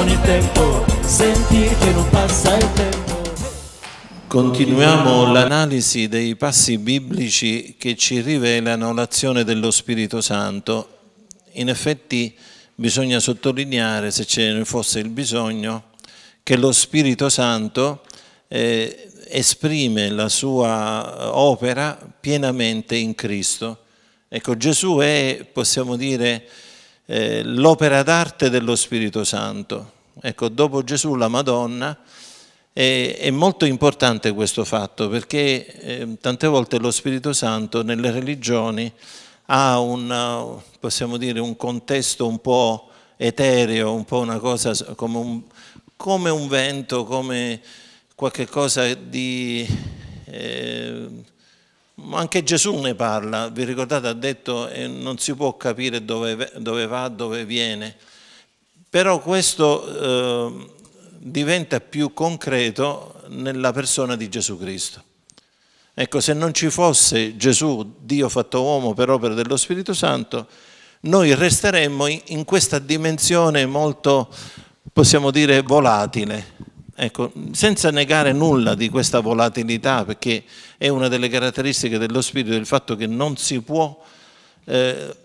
con il tempo, sentir che non passa il tempo. Continuiamo l'analisi dei passi biblici che ci rivelano l'azione dello Spirito Santo. In effetti bisogna sottolineare, se ce ne fosse il bisogno, che lo Spirito Santo eh, esprime la sua opera pienamente in Cristo. Ecco, Gesù è, possiamo dire, eh, l'opera d'arte dello Spirito Santo. Ecco, dopo Gesù la Madonna eh, è molto importante questo fatto perché eh, tante volte lo Spirito Santo nelle religioni ha un, possiamo dire, un contesto un po' etereo, un po' una cosa come un, come un vento, come qualche cosa di... Eh, anche Gesù ne parla, vi ricordate ha detto eh, non si può capire dove, dove, va, dove viene, però questo eh, diventa più concreto nella persona di Gesù Cristo. Ecco, se non ci fosse Gesù, Dio fatto uomo per opera dello Spirito Santo, noi resteremmo in questa dimensione molto, possiamo dire, volatile, Ecco, senza negare nulla di questa volatilità, perché è una delle caratteristiche dello spirito, il fatto che non si può eh,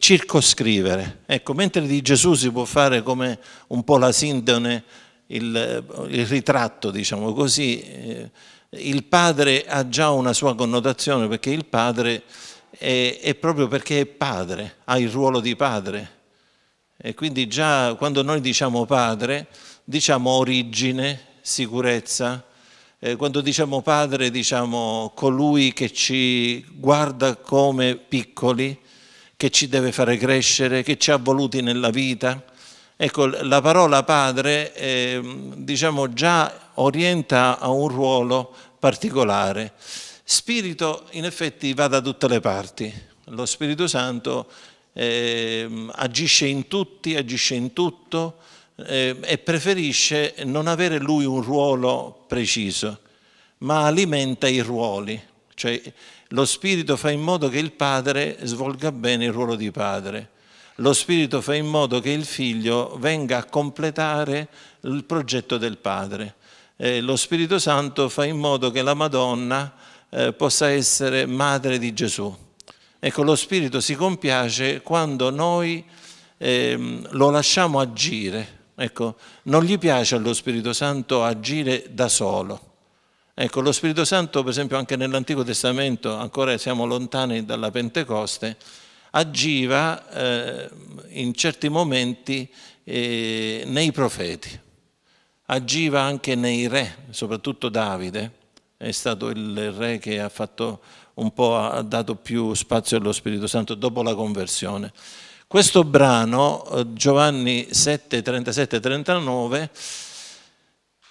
circoscrivere. Ecco, mentre di Gesù si può fare come un po' la sindone, il, eh, il ritratto, diciamo così, eh, il padre ha già una sua connotazione, perché il padre è, è proprio perché è padre, ha il ruolo di padre. E quindi già quando noi diciamo padre diciamo origine, sicurezza, eh, quando diciamo padre diciamo colui che ci guarda come piccoli, che ci deve fare crescere, che ci ha voluti nella vita. Ecco, la parola padre eh, diciamo già orienta a un ruolo particolare. Spirito in effetti va da tutte le parti, lo Spirito Santo eh, agisce in tutti, agisce in tutto, eh, e preferisce non avere lui un ruolo preciso, ma alimenta i ruoli, cioè lo spirito fa in modo che il padre svolga bene il ruolo di padre, lo spirito fa in modo che il figlio venga a completare il progetto del padre, eh, lo Spirito Santo fa in modo che la Madonna eh, possa essere madre di Gesù. Ecco, lo Spirito si compiace quando noi ehm, lo lasciamo agire, Ecco, non gli piace allo Spirito Santo agire da solo. Ecco, lo Spirito Santo, per esempio, anche nell'Antico Testamento, ancora siamo lontani dalla Pentecoste, agiva eh, in certi momenti eh, nei profeti, agiva anche nei re, soprattutto Davide, è stato il re che ha fatto un po' ha dato più spazio allo Spirito Santo dopo la conversione. Questo brano, eh, Giovanni 7, 37 39,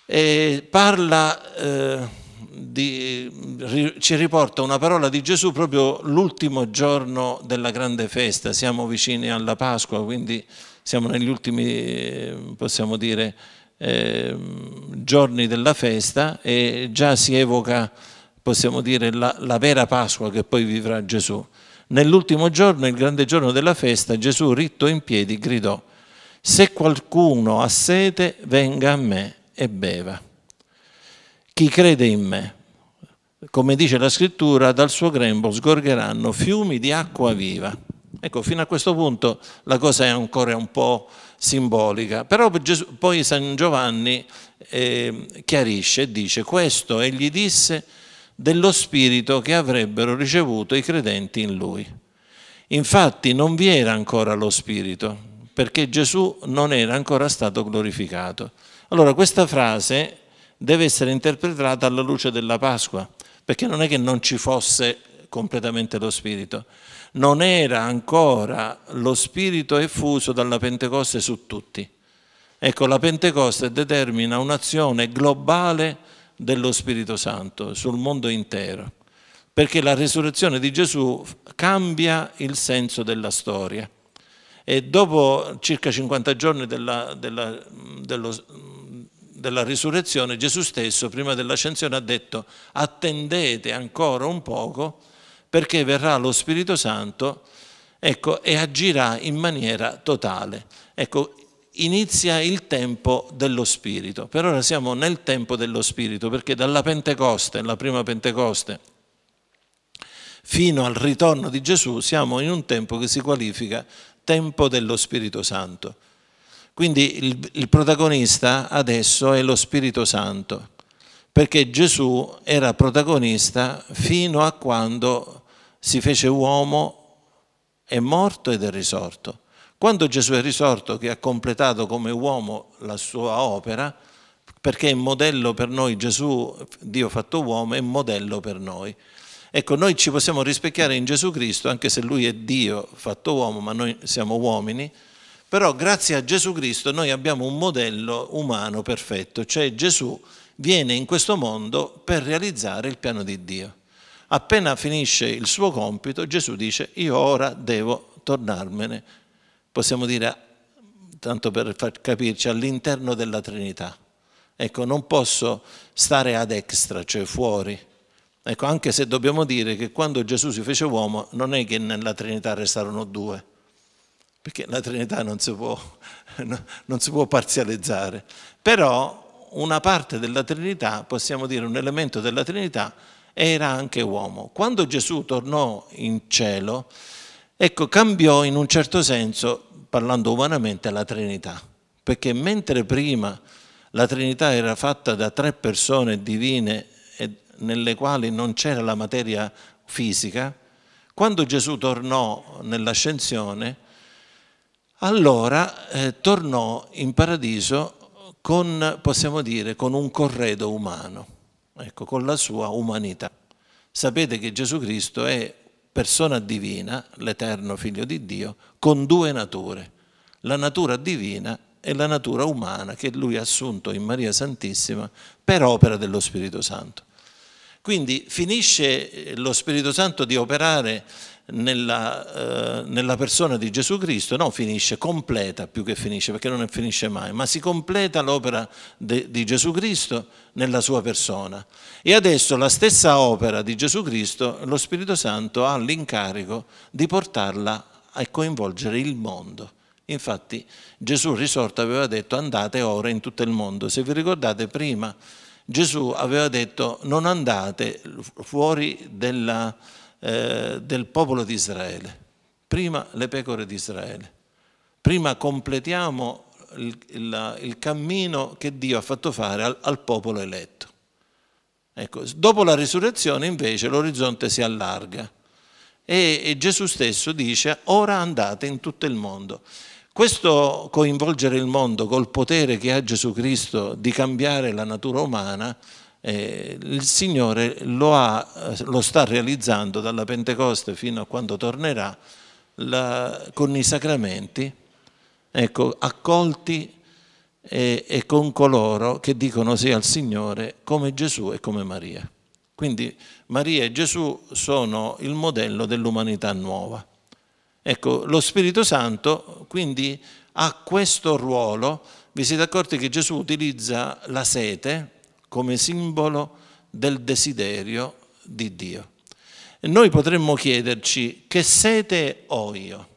eh, parla, eh, di, ri, ci riporta una parola di Gesù proprio l'ultimo giorno della grande festa, siamo vicini alla Pasqua, quindi siamo negli ultimi, eh, possiamo dire, eh, giorni della festa e già si evoca, possiamo dire, la, la vera Pasqua che poi vivrà Gesù. Nell'ultimo giorno, il grande giorno della festa, Gesù ritto in piedi gridò, se qualcuno ha sete venga a me e beva. Chi crede in me, come dice la scrittura, dal suo grembo sgorgeranno fiumi di acqua viva. Ecco, fino a questo punto la cosa è ancora un po' simbolica, però poi San Giovanni eh, chiarisce e dice questo, egli disse dello spirito che avrebbero ricevuto i credenti in lui. Infatti non vi era ancora lo spirito, perché Gesù non era ancora stato glorificato. Allora questa frase deve essere interpretata alla luce della Pasqua, perché non è che non ci fosse completamente lo spirito, non era ancora lo spirito effuso dalla Pentecoste su tutti. Ecco, la Pentecoste determina un'azione globale dello Spirito Santo sul mondo intero, perché la resurrezione di Gesù cambia il senso della storia. E dopo circa 50 giorni della, della, dello, della risurrezione, Gesù stesso, prima dell'ascensione, ha detto attendete ancora un poco perché verrà lo Spirito Santo ecco, e agirà in maniera totale. Ecco, inizia il tempo dello Spirito. Per ora siamo nel tempo dello Spirito, perché dalla Pentecoste, la prima Pentecoste, fino al ritorno di Gesù siamo in un tempo che si qualifica tempo dello Spirito Santo. Quindi il, il protagonista adesso è lo Spirito Santo, perché Gesù era protagonista fino a quando si fece uomo, è morto ed è risorto. Quando Gesù è risorto, che ha completato come uomo la sua opera, perché è modello per noi, Gesù, Dio fatto uomo, è modello per noi. Ecco, noi ci possiamo rispecchiare in Gesù Cristo, anche se Lui è Dio fatto uomo, ma noi siamo uomini, però grazie a Gesù Cristo noi abbiamo un modello umano perfetto, cioè Gesù viene in questo mondo per realizzare il piano di Dio. Appena finisce il suo compito, Gesù dice, io ora devo tornarmene possiamo dire, tanto per far capirci, all'interno della Trinità. Ecco, non posso stare ad extra, cioè fuori. Ecco, anche se dobbiamo dire che quando Gesù si fece uomo, non è che nella Trinità restarono due, perché la Trinità non si può, non si può parzializzare. Però una parte della Trinità, possiamo dire un elemento della Trinità, era anche uomo. Quando Gesù tornò in cielo, Ecco, cambiò in un certo senso, parlando umanamente, la Trinità, perché mentre prima la Trinità era fatta da tre persone divine nelle quali non c'era la materia fisica, quando Gesù tornò nell'ascensione, allora eh, tornò in paradiso con, possiamo dire, con un corredo umano, ecco, con la sua umanità. Sapete che Gesù Cristo è persona divina, l'eterno figlio di Dio, con due nature, la natura divina e la natura umana che lui ha assunto in Maria Santissima per opera dello Spirito Santo. Quindi finisce eh, lo Spirito Santo di operare nella, eh, nella, persona di Gesù Cristo non finisce, completa più che finisce, perché non finisce mai, ma si completa l'opera di Gesù Cristo nella sua persona. E adesso la stessa opera di Gesù Cristo, lo Spirito Santo ha l'incarico di portarla a coinvolgere il mondo. Infatti Gesù risorto aveva detto andate ora in tutto il mondo. Se vi ricordate prima Gesù aveva detto non andate fuori della eh, del popolo di Israele. Prima le pecore di Israele. Prima completiamo il, il, il cammino che Dio ha fatto fare al, al popolo eletto. Ecco, dopo la risurrezione invece l'orizzonte si allarga e, e Gesù stesso dice ora andate in tutto il mondo. Questo coinvolgere il mondo col potere che ha Gesù Cristo di cambiare la natura umana eh, il Signore lo, ha, eh, lo, sta realizzando dalla Pentecoste fino a quando tornerà la, con i sacramenti ecco, accolti e, eh, e, con coloro che dicono sì al Signore come Gesù e come Maria. Quindi Maria e Gesù sono il modello dell'umanità nuova. Ecco, lo Spirito Santo quindi ha questo ruolo. Vi siete accorti che Gesù utilizza la sete, come simbolo del desiderio di Dio. E noi potremmo chiederci che sete ho io,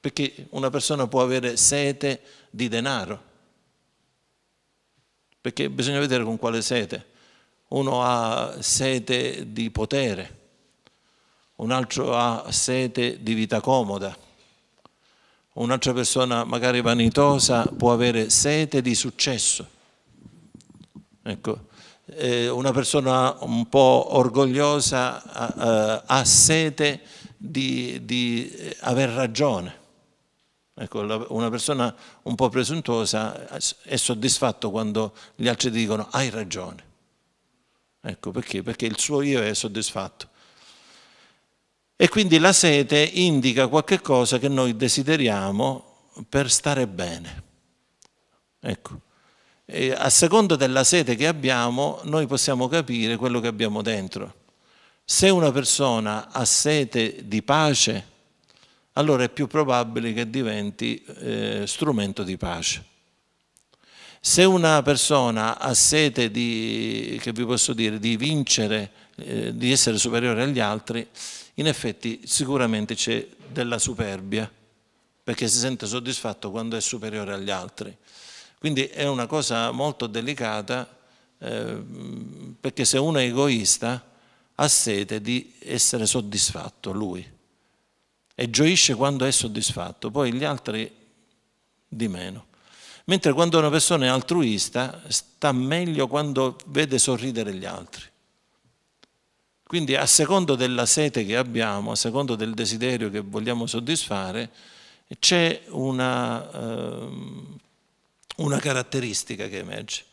perché una persona può avere sete di denaro, perché bisogna vedere con quale sete. Uno ha sete di potere, un altro ha sete di vita comoda, un'altra persona magari vanitosa può avere sete di successo. Ecco, eh, una persona un po' orgogliosa eh, ha sete di, di eh, aver ragione. Ecco, una persona un po' presuntuosa è soddisfatto quando gli altri dicono hai ragione. Ecco perché? Perché il suo io è soddisfatto. E quindi la sete indica qualche cosa che noi desideriamo per stare bene. Ecco. E a seconda della sete che abbiamo, noi possiamo capire quello che abbiamo dentro. Se una persona ha sete di pace, allora è più probabile che diventi eh, strumento di pace. Se una persona ha sete di, che vi posso dire, di vincere, eh, di essere superiore agli altri, in effetti sicuramente c'è della superbia, perché si sente soddisfatto quando è superiore agli altri. Quindi è una cosa molto delicata eh, perché se uno è egoista ha sete di essere soddisfatto lui e gioisce quando è soddisfatto, poi gli altri di meno. Mentre quando una persona è altruista sta meglio quando vede sorridere gli altri. Quindi a secondo della sete che abbiamo, a secondo del desiderio che vogliamo soddisfare, c'è una... Eh, una caratteristica che emerge.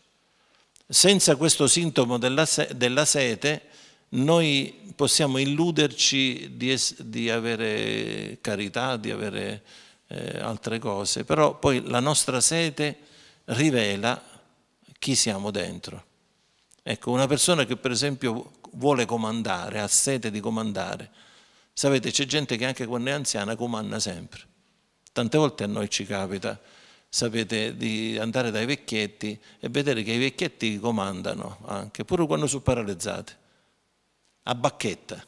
Senza questo sintomo della, della sete noi possiamo illuderci di, di avere carità, di avere eh, altre cose, però poi la nostra sete rivela chi siamo dentro. Ecco, una persona che per esempio vuole comandare, ha sete di comandare, sapete c'è gente che anche quando è anziana comanda sempre, tante volte a noi ci capita sapete, di andare dai vecchietti e vedere che i vecchietti comandano anche, pure quando sono paralizzati, a bacchetta.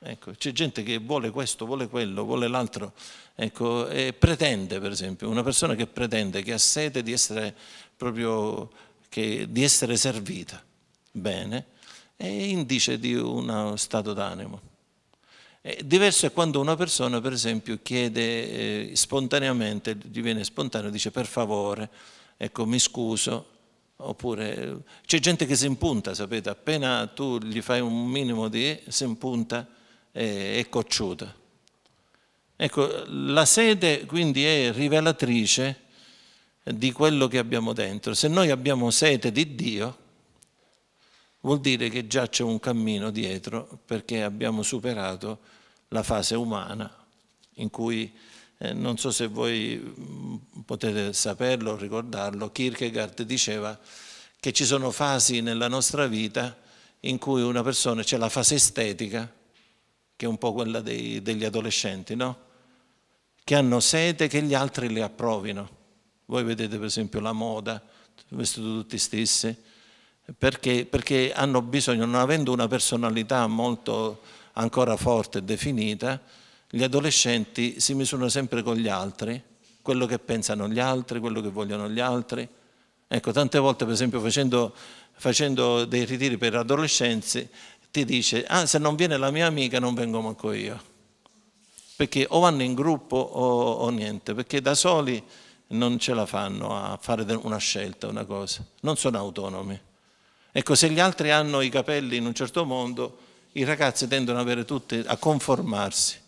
Ecco, c'è gente che vuole questo, vuole quello, vuole l'altro, ecco, e pretende, per esempio, una persona che pretende, che ha sete di essere proprio, che, di essere servita bene, è indice di uno stato d'animo diverso è quando una persona, per esempio, chiede eh, spontaneamente, diviene spontaneo, dice per favore, ecco mi scuso, oppure eh, c'è gente che si impunta, sapete, appena tu gli fai un minimo di si impunta e è cocciuta. Ecco, la sede quindi è rivelatrice di quello che abbiamo dentro. Se noi abbiamo sete di Dio, vuol dire che già c'è un cammino dietro perché abbiamo superato la fase umana in cui, eh, non so se voi mm, potete saperlo o ricordarlo, Kierkegaard diceva che ci sono fasi nella nostra vita in cui una persona c'è la fase estetica, che è un po' quella dei, degli adolescenti, no? che hanno sete che gli altri le approvino. Voi vedete per esempio la moda, vestiti tutti stessi, perché, perché, hanno bisogno, non avendo una personalità molto ancora forte e definita, gli adolescenti si misurano sempre con gli altri, quello che pensano gli altri, quello che vogliono gli altri. Ecco, tante volte per esempio facendo, facendo dei ritiri per adolescenzi ti dice, ah se non viene la mia amica non vengo manco io perché o vanno in gruppo o, o, niente, perché da soli non ce la fanno a fare una scelta, una cosa, non sono autonomi. Ecco, se gli altri hanno i capelli in un certo modo i ragazzi tendono tutte, a conformarsi.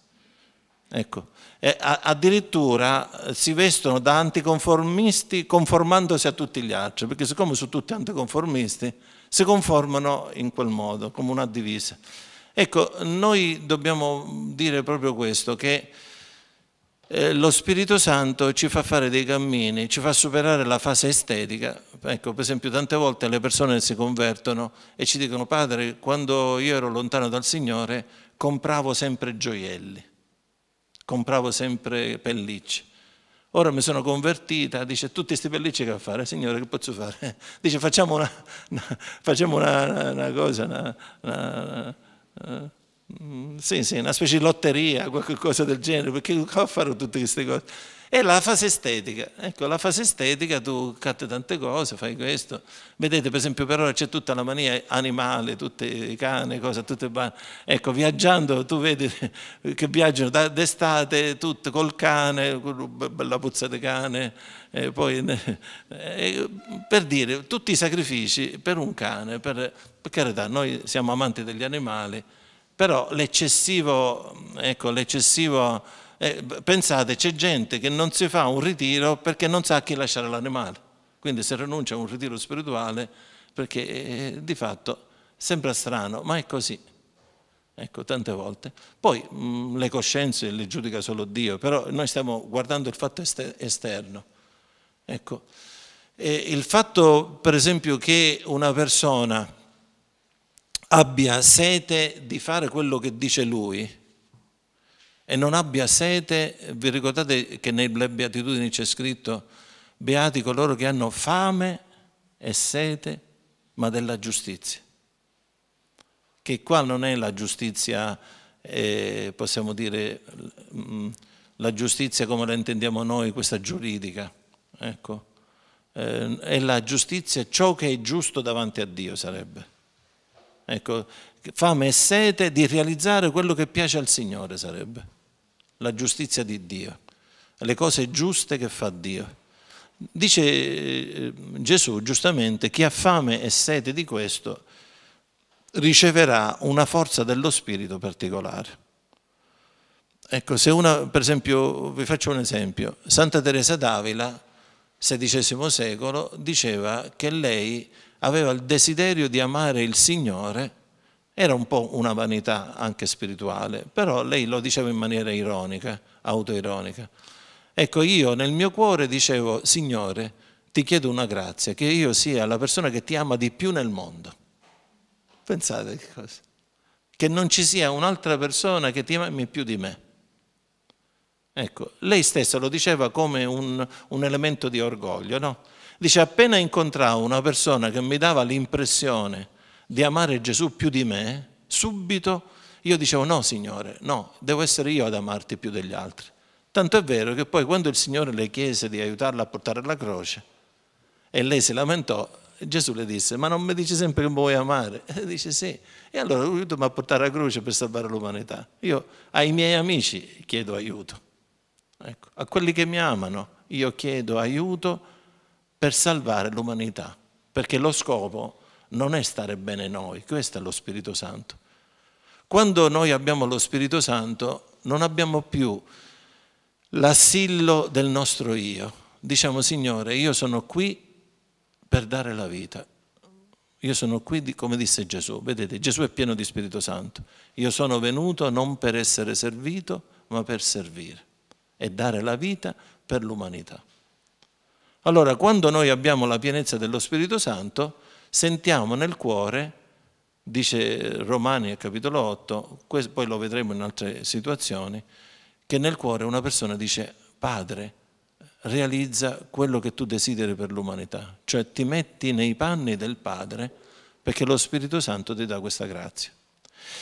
Ecco. A, addirittura eh, si vestono da anticonformisti conformandosi a tutti gli altri, perché siccome sono tutti anticonformisti, si conformano in quel modo, come una divisa. Ecco, noi dobbiamo dire proprio questo, che eh, lo Spirito Santo ci fa fare dei cammini, ci fa superare la fase estetica. Ecco, per esempio, tante volte le persone si convertono e ci dicono, padre, quando io ero lontano dal Signore, compravo sempre gioielli, compravo sempre pellicce. Ora mi sono convertita, dice tutti questi pellicci che a fare, signore che posso fare? Dice facciamo una, una, facciamo una, una cosa, Mm, sì, sì, una specie di lotteria, qualcosa del genere, perché farò tutte queste cose. E la fase estetica, ecco, la fase estetica tu catti tante cose, fai questo. Vedete, per esempio, per ora c'è tutta la mania animale, tutti i cani, cose, tutte Ecco, viaggiando, tu vedi che viaggiano d'estate, tutto col cane, bella puzza di cane, e poi, e per dire, tutti i sacrifici per un cane, per, per carità, noi siamo amanti degli animali, però l'eccessivo, ecco, l'eccessivo eh, pensate c'è gente che non si fa un ritiro perché non sa a chi lasciare l'animale, quindi si rinuncia a un ritiro spirituale perché eh, eh di fatto sembra strano, ma è così. Ecco, tante volte. Poi mh, mm, le coscienze le giudica solo Dio, però noi stiamo guardando il fatto esterno. Ecco, e il fatto, per esempio, che una persona abbia sete di fare quello che dice lui e non abbia sete, vi ricordate che nelle beatitudini c'è scritto beati coloro che hanno fame e sete ma della giustizia, che qua non è la giustizia, eh, possiamo dire, mm, la giustizia come la intendiamo noi, questa giuridica, ecco, eh, è la giustizia, ciò che è giusto davanti a Dio sarebbe Ecco, fame e sete di realizzare quello che piace al Signore sarebbe, la giustizia di Dio, le cose giuste che fa Dio. Dice eh, Gesù giustamente, chi ha fame e sete di questo riceverà una forza dello Spirito particolare. Ecco, se una, per esempio, vi faccio un esempio, Santa Teresa d'Avila, XVI secolo, diceva che lei aveva il desiderio di amare il Signore, era un po' una vanità anche spirituale, però lei lo diceva in maniera ironica, autoironica. Ecco, io nel mio cuore dicevo, Signore, ti chiedo una grazia, che io sia la persona che ti ama di più nel mondo. Pensate che cosa. Che non ci sia un'altra persona che ti ami più di me. Ecco, lei stessa lo diceva come un, un elemento di orgoglio, no? Dice, appena incontravo una persona che mi dava l'impressione di amare Gesù più di me, subito io dicevo, no Signore, no, devo essere io ad amarti più degli altri. Tanto è vero che poi quando il Signore le chiese di aiutarla a portare la croce e lei si lamentò, Gesù le disse, ma non mi dici sempre che mi vuoi amare? E dice sì. E allora lui mi ha portato la croce per salvare l'umanità. Io ai miei amici chiedo aiuto. Ecco, a quelli che mi amano io chiedo aiuto per salvare l'umanità, perché lo scopo non è stare bene noi, questo è lo Spirito Santo. Quando noi abbiamo lo Spirito Santo non abbiamo più l'assillo del nostro io. Diciamo Signore, io sono qui per dare la vita. Io sono qui, come disse Gesù, vedete, Gesù è pieno di Spirito Santo. Io sono venuto non per essere servito, ma per servire e dare la vita per l'umanità. Allora, quando noi abbiamo la pienezza dello Spirito Santo, sentiamo nel cuore, dice Romani capitolo 8, poi lo vedremo in altre situazioni, che nel cuore una persona dice, Padre, realizza quello che tu desideri per l'umanità, cioè ti metti nei panni del Padre perché lo Spirito Santo ti dà questa grazia.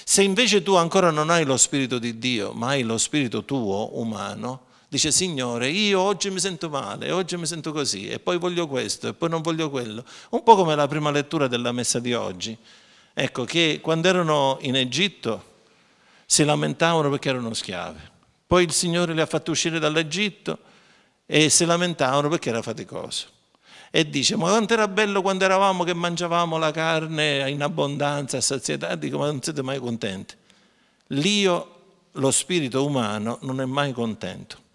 Se invece tu ancora non hai lo Spirito di Dio, ma hai lo Spirito tuo, umano, dice Signore, io oggi mi sento male, oggi mi sento così, e poi voglio questo, e poi non voglio quello. Un po' come la prima lettura della messa di oggi. Ecco, che quando erano in Egitto si lamentavano perché erano schiave. Poi il Signore li ha fatti uscire dall'Egitto e si lamentavano perché era faticoso e dice ma quanto era bello quando eravamo che mangiavamo la carne in abbondanza, a sazietà, dico ma non siete mai contenti. L'io, lo spirito umano, non è mai contento.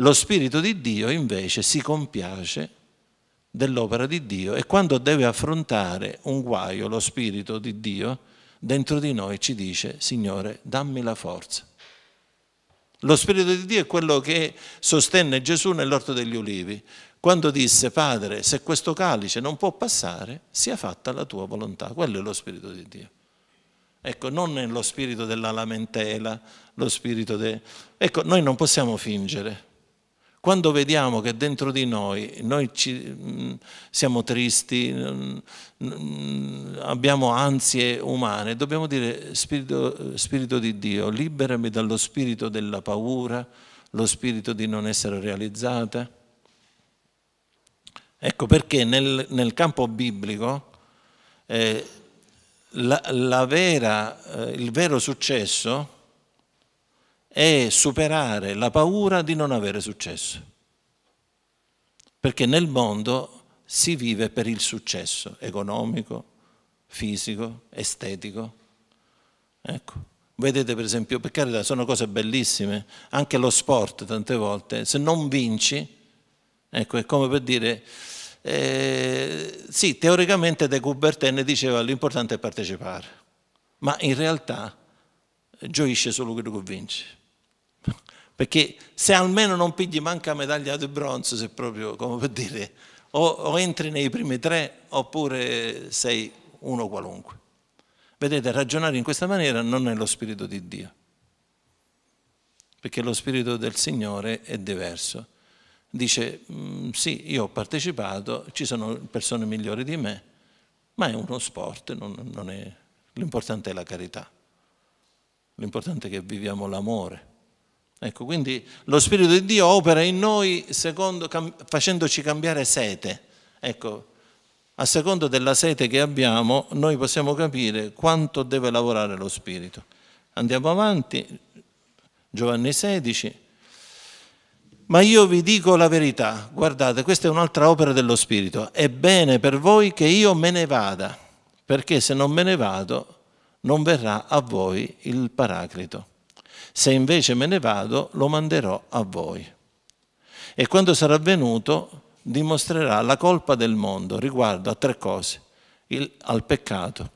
Lo Spirito di Dio invece si compiace dell'opera di Dio e quando deve affrontare un guaio lo Spirito di Dio, dentro di noi ci dice, Signore, dammi la forza. Lo Spirito di Dio è quello che sostenne Gesù nell'orto degli ulivi, quando disse, Padre, se questo calice non può passare, sia fatta la tua volontà. Quello è lo Spirito di Dio. Ecco, non è lo spirito della lamentela, lo spirito del... Ecco, noi non possiamo fingere, quando vediamo che dentro di noi, noi ci, mm, siamo tristi, mm, mm, abbiamo ansie umane, dobbiamo dire spirito, spirito di Dio, liberami dallo spirito della paura, lo spirito di non essere realizzata. Ecco perché nel, nel campo biblico eh, la, la vera, eh, il vero successo è superare la paura di non avere successo. Perché nel mondo si vive per il successo economico, fisico, estetico. Ecco. Vedete per esempio, per carità, sono cose bellissime, anche lo sport tante volte, se non vinci, ecco, è come per dire, eh, sì, teoricamente De Coubertin diceva l'importante è partecipare, ma in realtà gioisce solo quello che vince. Perché se almeno non pigli manca medaglia di bronzo, se proprio, come per dire, o, o entri nei primi tre oppure sei uno qualunque. Vedete, ragionare in questa maniera non è lo spirito di Dio, perché lo spirito del Signore è diverso. Dice, mm, sì, io ho partecipato, ci sono persone migliori di me, ma è uno sport, non, non è... l'importante è la carità, l'importante è che viviamo l'amore Ecco, quindi lo Spirito di Dio opera in noi secondo, facendoci cambiare sete. Ecco, a seconda della sete che abbiamo, noi possiamo capire quanto deve lavorare lo Spirito. Andiamo avanti, Giovanni 16. Ma io vi dico la verità, guardate, questa è un'altra opera dello Spirito. È bene per voi che io me ne vada, perché se non me ne vado non verrà a voi il Paraclito se invece me ne vado, lo manderò a voi. E quando sarà venuto, dimostrerà la colpa del mondo riguardo a tre cose, il, al peccato,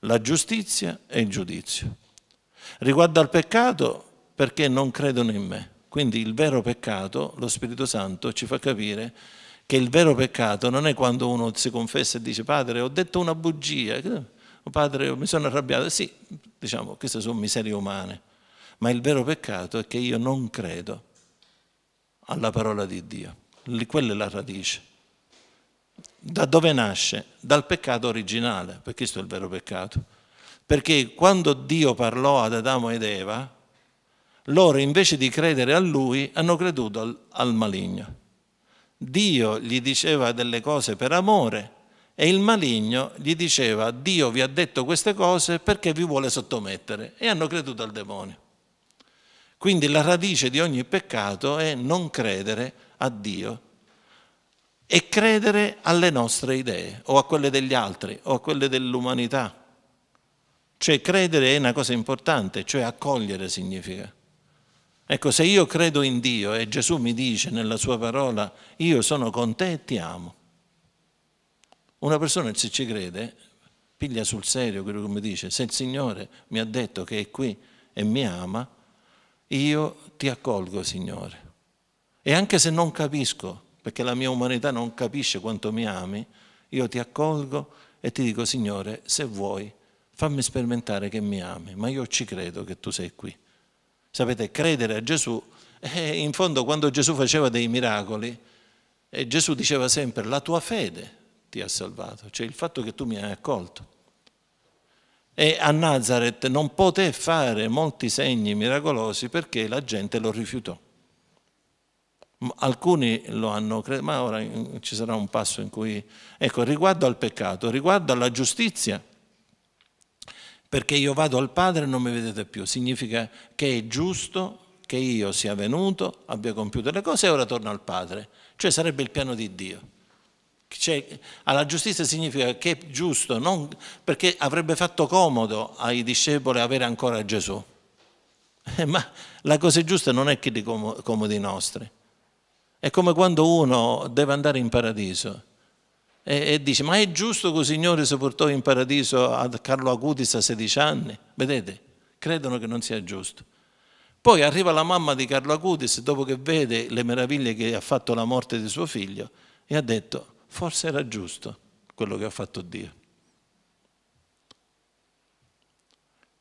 la giustizia e il giudizio. Riguardo al peccato perché non credono in me. Quindi il vero peccato, lo Spirito Santo ci fa capire che il vero peccato non è quando uno si confessa e dice padre ho detto una bugia, padre mi sono arrabbiato, sì, diciamo queste sono miserie umane ma il vero peccato è che io non credo alla parola di Dio. Quella è la radice. Da dove nasce? Dal peccato originale, perché questo è il vero peccato. Perché quando Dio parlò ad Adamo ed Eva, loro invece di credere a Lui hanno creduto al, al maligno. Dio gli diceva delle cose per amore e il maligno gli diceva Dio vi ha detto queste cose perché vi vuole sottomettere e hanno creduto al demonio. Quindi la radice di ogni peccato è non credere a Dio e credere alle nostre idee o a quelle degli altri o a quelle dell'umanità. Cioè credere è una cosa importante, cioè accogliere significa. Ecco, se io credo in Dio e Gesù mi dice nella sua parola, io sono con te e ti amo, una persona se ci crede piglia sul serio quello che mi dice, se il Signore mi ha detto che è qui e mi ama, io ti accolgo, Signore. E anche se non capisco, perché la mia umanità non capisce quanto mi ami, io ti accolgo e ti dico, Signore, se vuoi, fammi sperimentare che mi ami, ma io ci credo che tu sei qui. Sapete, credere a Gesù, eh, in fondo quando Gesù faceva dei miracoli, eh, Gesù diceva sempre, la tua fede ti ha salvato, cioè il fatto che tu mi hai accolto e a Nazareth non poté fare molti segni miracolosi perché la gente lo rifiutò. Alcuni lo hanno creduto, ma ora mm, ci sarà un passo in cui... Ecco, riguardo al peccato, riguardo alla giustizia, perché io vado al Padre e non mi vedete più, significa che è giusto che io sia venuto, abbia compiuto le cose e ora torno al Padre, cioè sarebbe il piano di Dio. Cioè, alla giustizia significa che è giusto, non, perché avrebbe fatto comodo ai discepoli avere ancora Gesù. Eh, ma la cosa giusta non è che di comodi nostri. È come quando uno deve andare in paradiso e, e dice, ma è giusto che il Signore si portò in paradiso a Carlo Acutis a 16 anni? Vedete, credono che non sia giusto. Poi arriva la mamma di Carlo Acutis dopo che vede le meraviglie che ha fatto la morte di suo figlio e ha detto, forse era giusto quello che ha fatto Dio.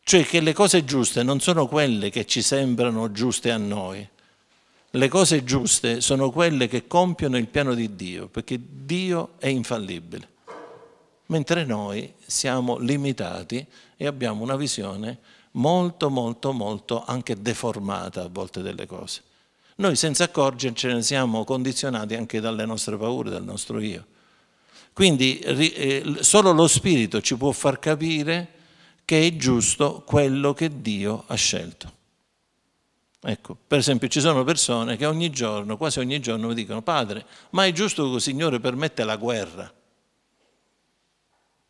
Cioè che le cose giuste non sono quelle che ci sembrano giuste a noi, le cose giuste sono quelle che compiono il piano di Dio, perché Dio è infallibile, mentre noi siamo limitati e abbiamo una visione molto, molto, molto anche deformata a volte delle cose. Noi senza accorgercene siamo condizionati anche dalle nostre paure, dal nostro io. Quindi eh, solo lo Spirito ci può far capire che è giusto quello che Dio ha scelto. Ecco, per esempio ci sono persone che ogni giorno, quasi ogni giorno, mi dicono padre, ma è giusto che il Signore permette la guerra?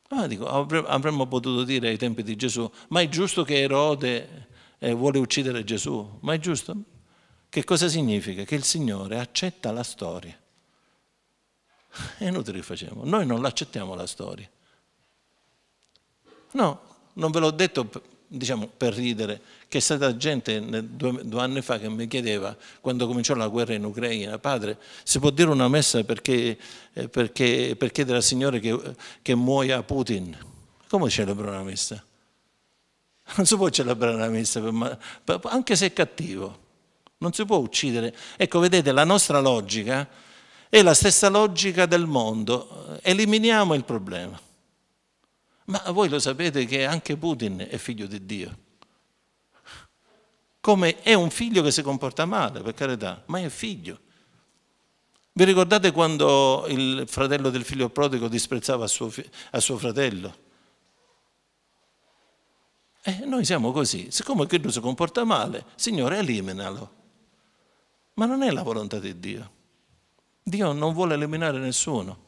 Ah, dico, avremmo potuto dire ai tempi di Gesù, ma è giusto che Erode eh, vuole uccidere Gesù? Ma è giusto? Che cosa significa? Che il Signore accetta la storia. È inutile che facciamo, noi non l'accettiamo la storia. No, non ve l'ho detto diciamo, per ridere, che è stata gente due, due, anni fa che mi chiedeva, quando cominciò la guerra in Ucraina, padre, si può dire una messa perché, eh, perché, per chiedere al Signore che, che muoia Putin? Come celebra una messa? Non si può celebrare una messa, per, anche se è cattivo non si può uccidere. Ecco, vedete, la nostra logica è la stessa logica del mondo, eliminiamo il problema. Ma voi lo sapete che anche Putin è figlio di Dio. Come è un figlio che si comporta male, per carità, ma è figlio. Vi ricordate quando il fratello del figlio prodigo disprezzava suo, a suo fratello? Eh, noi siamo così, siccome quello si comporta male, Signore, eliminalo. Ma non è la volontà di Dio. Dio non vuole eliminare nessuno.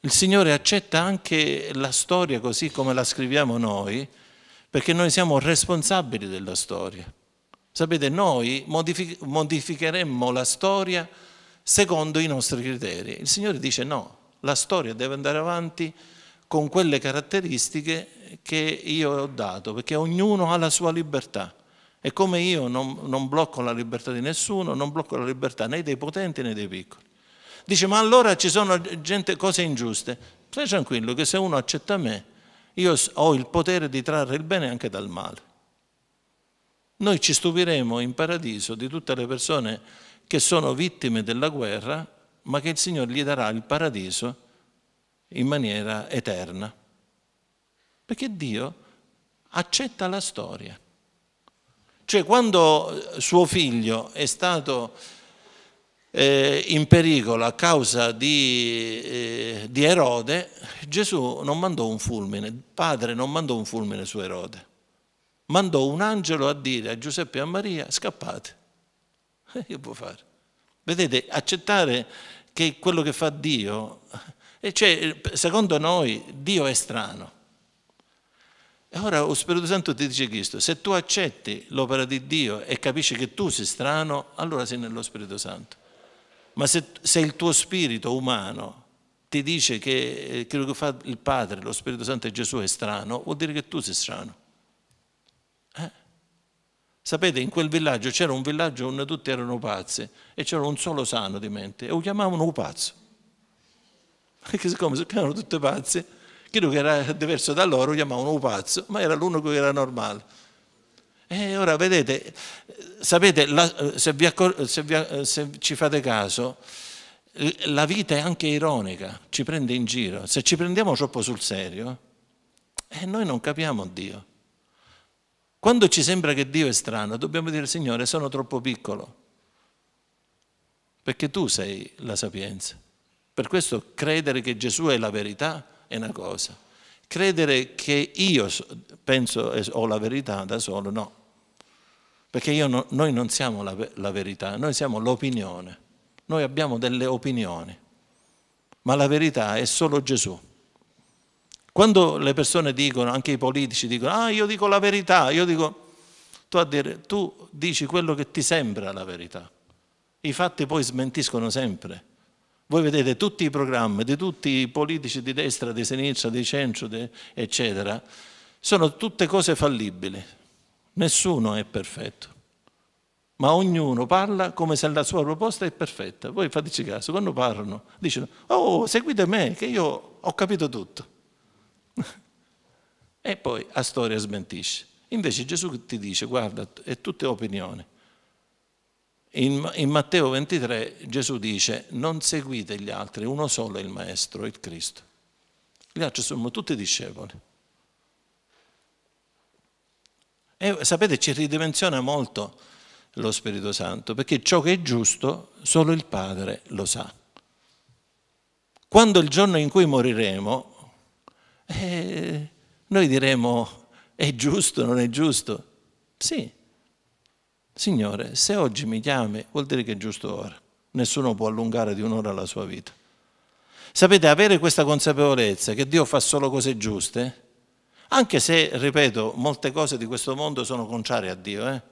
Il Signore accetta anche la storia così come la scriviamo noi, perché noi siamo responsabili della storia. Sapete, noi modific- modificheremmo la storia secondo i nostri criteri. Il Signore dice no, la storia deve andare avanti con quelle caratteristiche che io ho dato, perché ognuno ha la sua libertà. E come io non, non blocco la libertà di nessuno, non blocco la libertà né dei potenti né dei piccoli. Dice, ma allora ci sono gente, cose ingiuste. Stai tranquillo che se uno accetta me, io ho il potere di trarre il bene anche dal male. Noi ci stupiremo in paradiso di tutte le persone che sono vittime della guerra, ma che il Signore gli darà il paradiso in maniera eterna. Perché Dio accetta la storia. Cioè quando eh, suo figlio è stato eh, in pericolo a causa di, eh, di Erode, Gesù non mandò un fulmine, il padre non mandò un fulmine su Erode, mandò un angelo a dire a Giuseppe e a Maria scappate. Eh, che può fare? Vedete, accettare che quello che fa Dio, eh, cioè, secondo noi Dio è strano, ora lo Spirito Santo ti dice questo, se tu accetti l'opera di Dio e capisci che tu sei strano, allora sei nello Spirito Santo. Ma se, se il tuo spirito umano ti dice che eh, quello che fa il Padre, lo Spirito Santo e Gesù è strano, vuol dire che tu sei strano. Eh? Sapete, in quel villaggio c'era un villaggio dove tutti erano pazzi e c'era un solo sano di mente e lo chiamavano un pazzo. Perché siccome si erano tutti pazzi, quello che era diverso da loro chiamavano un pazzo, ma era l'unico che era normale. E ora vedete, sapete, la, se, vi se, vi se ci fate caso, la vita è anche ironica, ci prende in giro. Se ci prendiamo troppo sul serio, eh, noi non capiamo Dio. Quando ci sembra che Dio è strano, dobbiamo dire Signore, sono troppo piccolo, perché tu sei la sapienza. Per questo credere che Gesù è la verità è una cosa, credere che io penso e ho la verità da solo, no. Perché no, noi non siamo la, la verità, noi siamo l'opinione. Noi abbiamo delle opinioni, ma la verità è solo Gesù. Quando le persone dicono, anche i politici dicono, ah io dico la verità, io dico, tu, a dire, tu dici quello che ti sembra la verità. I fatti poi smentiscono sempre voi vedete tutti i programmi di tutti i politici di destra, di sinistra, di centro, di, eccetera, sono tutte cose fallibili. Nessuno è perfetto. Ma ognuno parla come se la sua proposta è perfetta. Voi fateci caso, quando parlano, dicono, oh, seguite me, che io ho capito tutto. e poi a storia smentisce. Invece Gesù ti dice, guarda, è tutta opinione. In, in Matteo 23 Gesù dice non seguite gli altri, uno solo è il Maestro, il Cristo. Gli altri sono tutti discepoli. E sapete, ci ridimensiona molto lo Spirito Santo, perché ciò che è giusto solo il Padre lo sa. Quando il giorno in cui moriremo, eh, noi diremo è giusto, non è giusto? Sì, Signore, se oggi mi chiami vuol dire che è giusto ora. Nessuno può allungare di un'ora la sua vita. Sapete, avere questa consapevolezza che Dio fa solo cose giuste, anche se, ripeto, molte cose di questo mondo sono contrarie a Dio. Eh?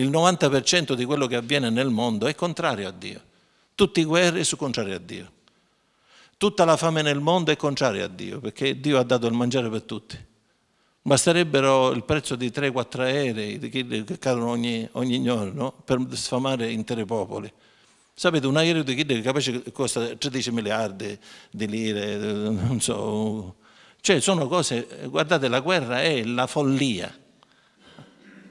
Il 90% di quello che avviene nel mondo è contrario a Dio. Tutti i guerri sono contrari a Dio. Tutta la fame nel mondo è contraria a Dio, perché Dio ha dato il mangiare per tutti basterebbero il prezzo di 3-4 aerei che cadono ogni, ogni giorno per sfamare interi popoli. Sapete, un aereo di Kid capace costa 13 miliardi di lire, eh, non so. Cioè, sono cose, guardate, la guerra è la follia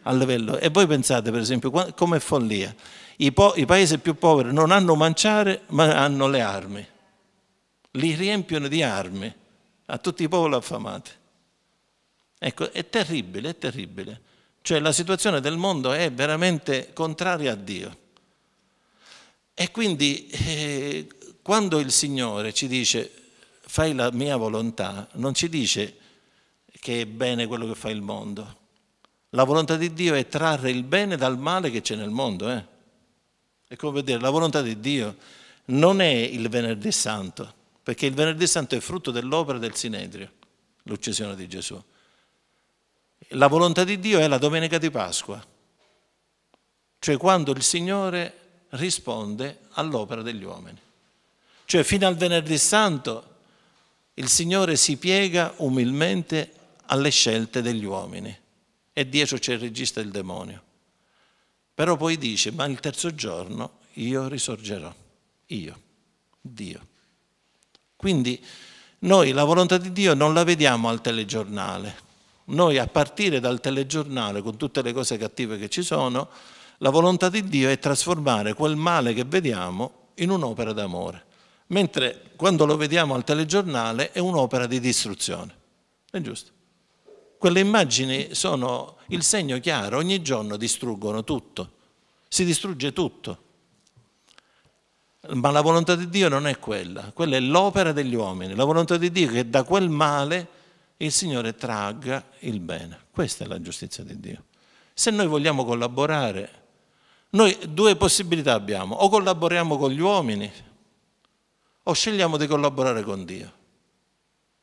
a livello. E voi pensate, per esempio, come follia. I, po- I, paesi più poveri non hanno mangiare, ma hanno le armi. Li riempiono di armi a tutti i popoli affamati. Ecco, è terribile, è terribile. Cioè la situazione del mondo è veramente contraria a Dio. E quindi eh, quando il Signore ci dice fai la mia volontà, non ci dice che è bene quello che fa il mondo. La volontà di Dio è trarre il bene dal male che c'è nel mondo. Eh? È come dire, la volontà di Dio non è il venerdì santo, perché il venerdì santo è frutto dell'opera del Sinedrio, l'uccisione di Gesù. La volontà di Dio è la domenica di Pasqua, cioè quando il Signore risponde all'opera degli uomini. Cioè fino al venerdì santo il Signore si piega umilmente alle scelte degli uomini e dietro c'è il regista del demonio. Però poi dice, ma il terzo giorno io risorgerò, io, Dio. Quindi noi la volontà di Dio non la vediamo al telegiornale, noi a partire dal telegiornale, con tutte le cose cattive che ci sono, la volontà di Dio è trasformare quel male che vediamo in un'opera d'amore, mentre quando lo vediamo al telegiornale è un'opera di distruzione. È giusto? Quelle immagini sono il segno chiaro, ogni giorno distruggono tutto, si distrugge tutto. Ma la volontà di Dio non è quella, quella è l'opera degli uomini, la volontà di Dio è che da quel male il Signore tragga il bene. Questa è la giustizia di Dio. Se noi vogliamo collaborare, noi due possibilità abbiamo, o collaboriamo con gli uomini, o scegliamo di collaborare con Dio.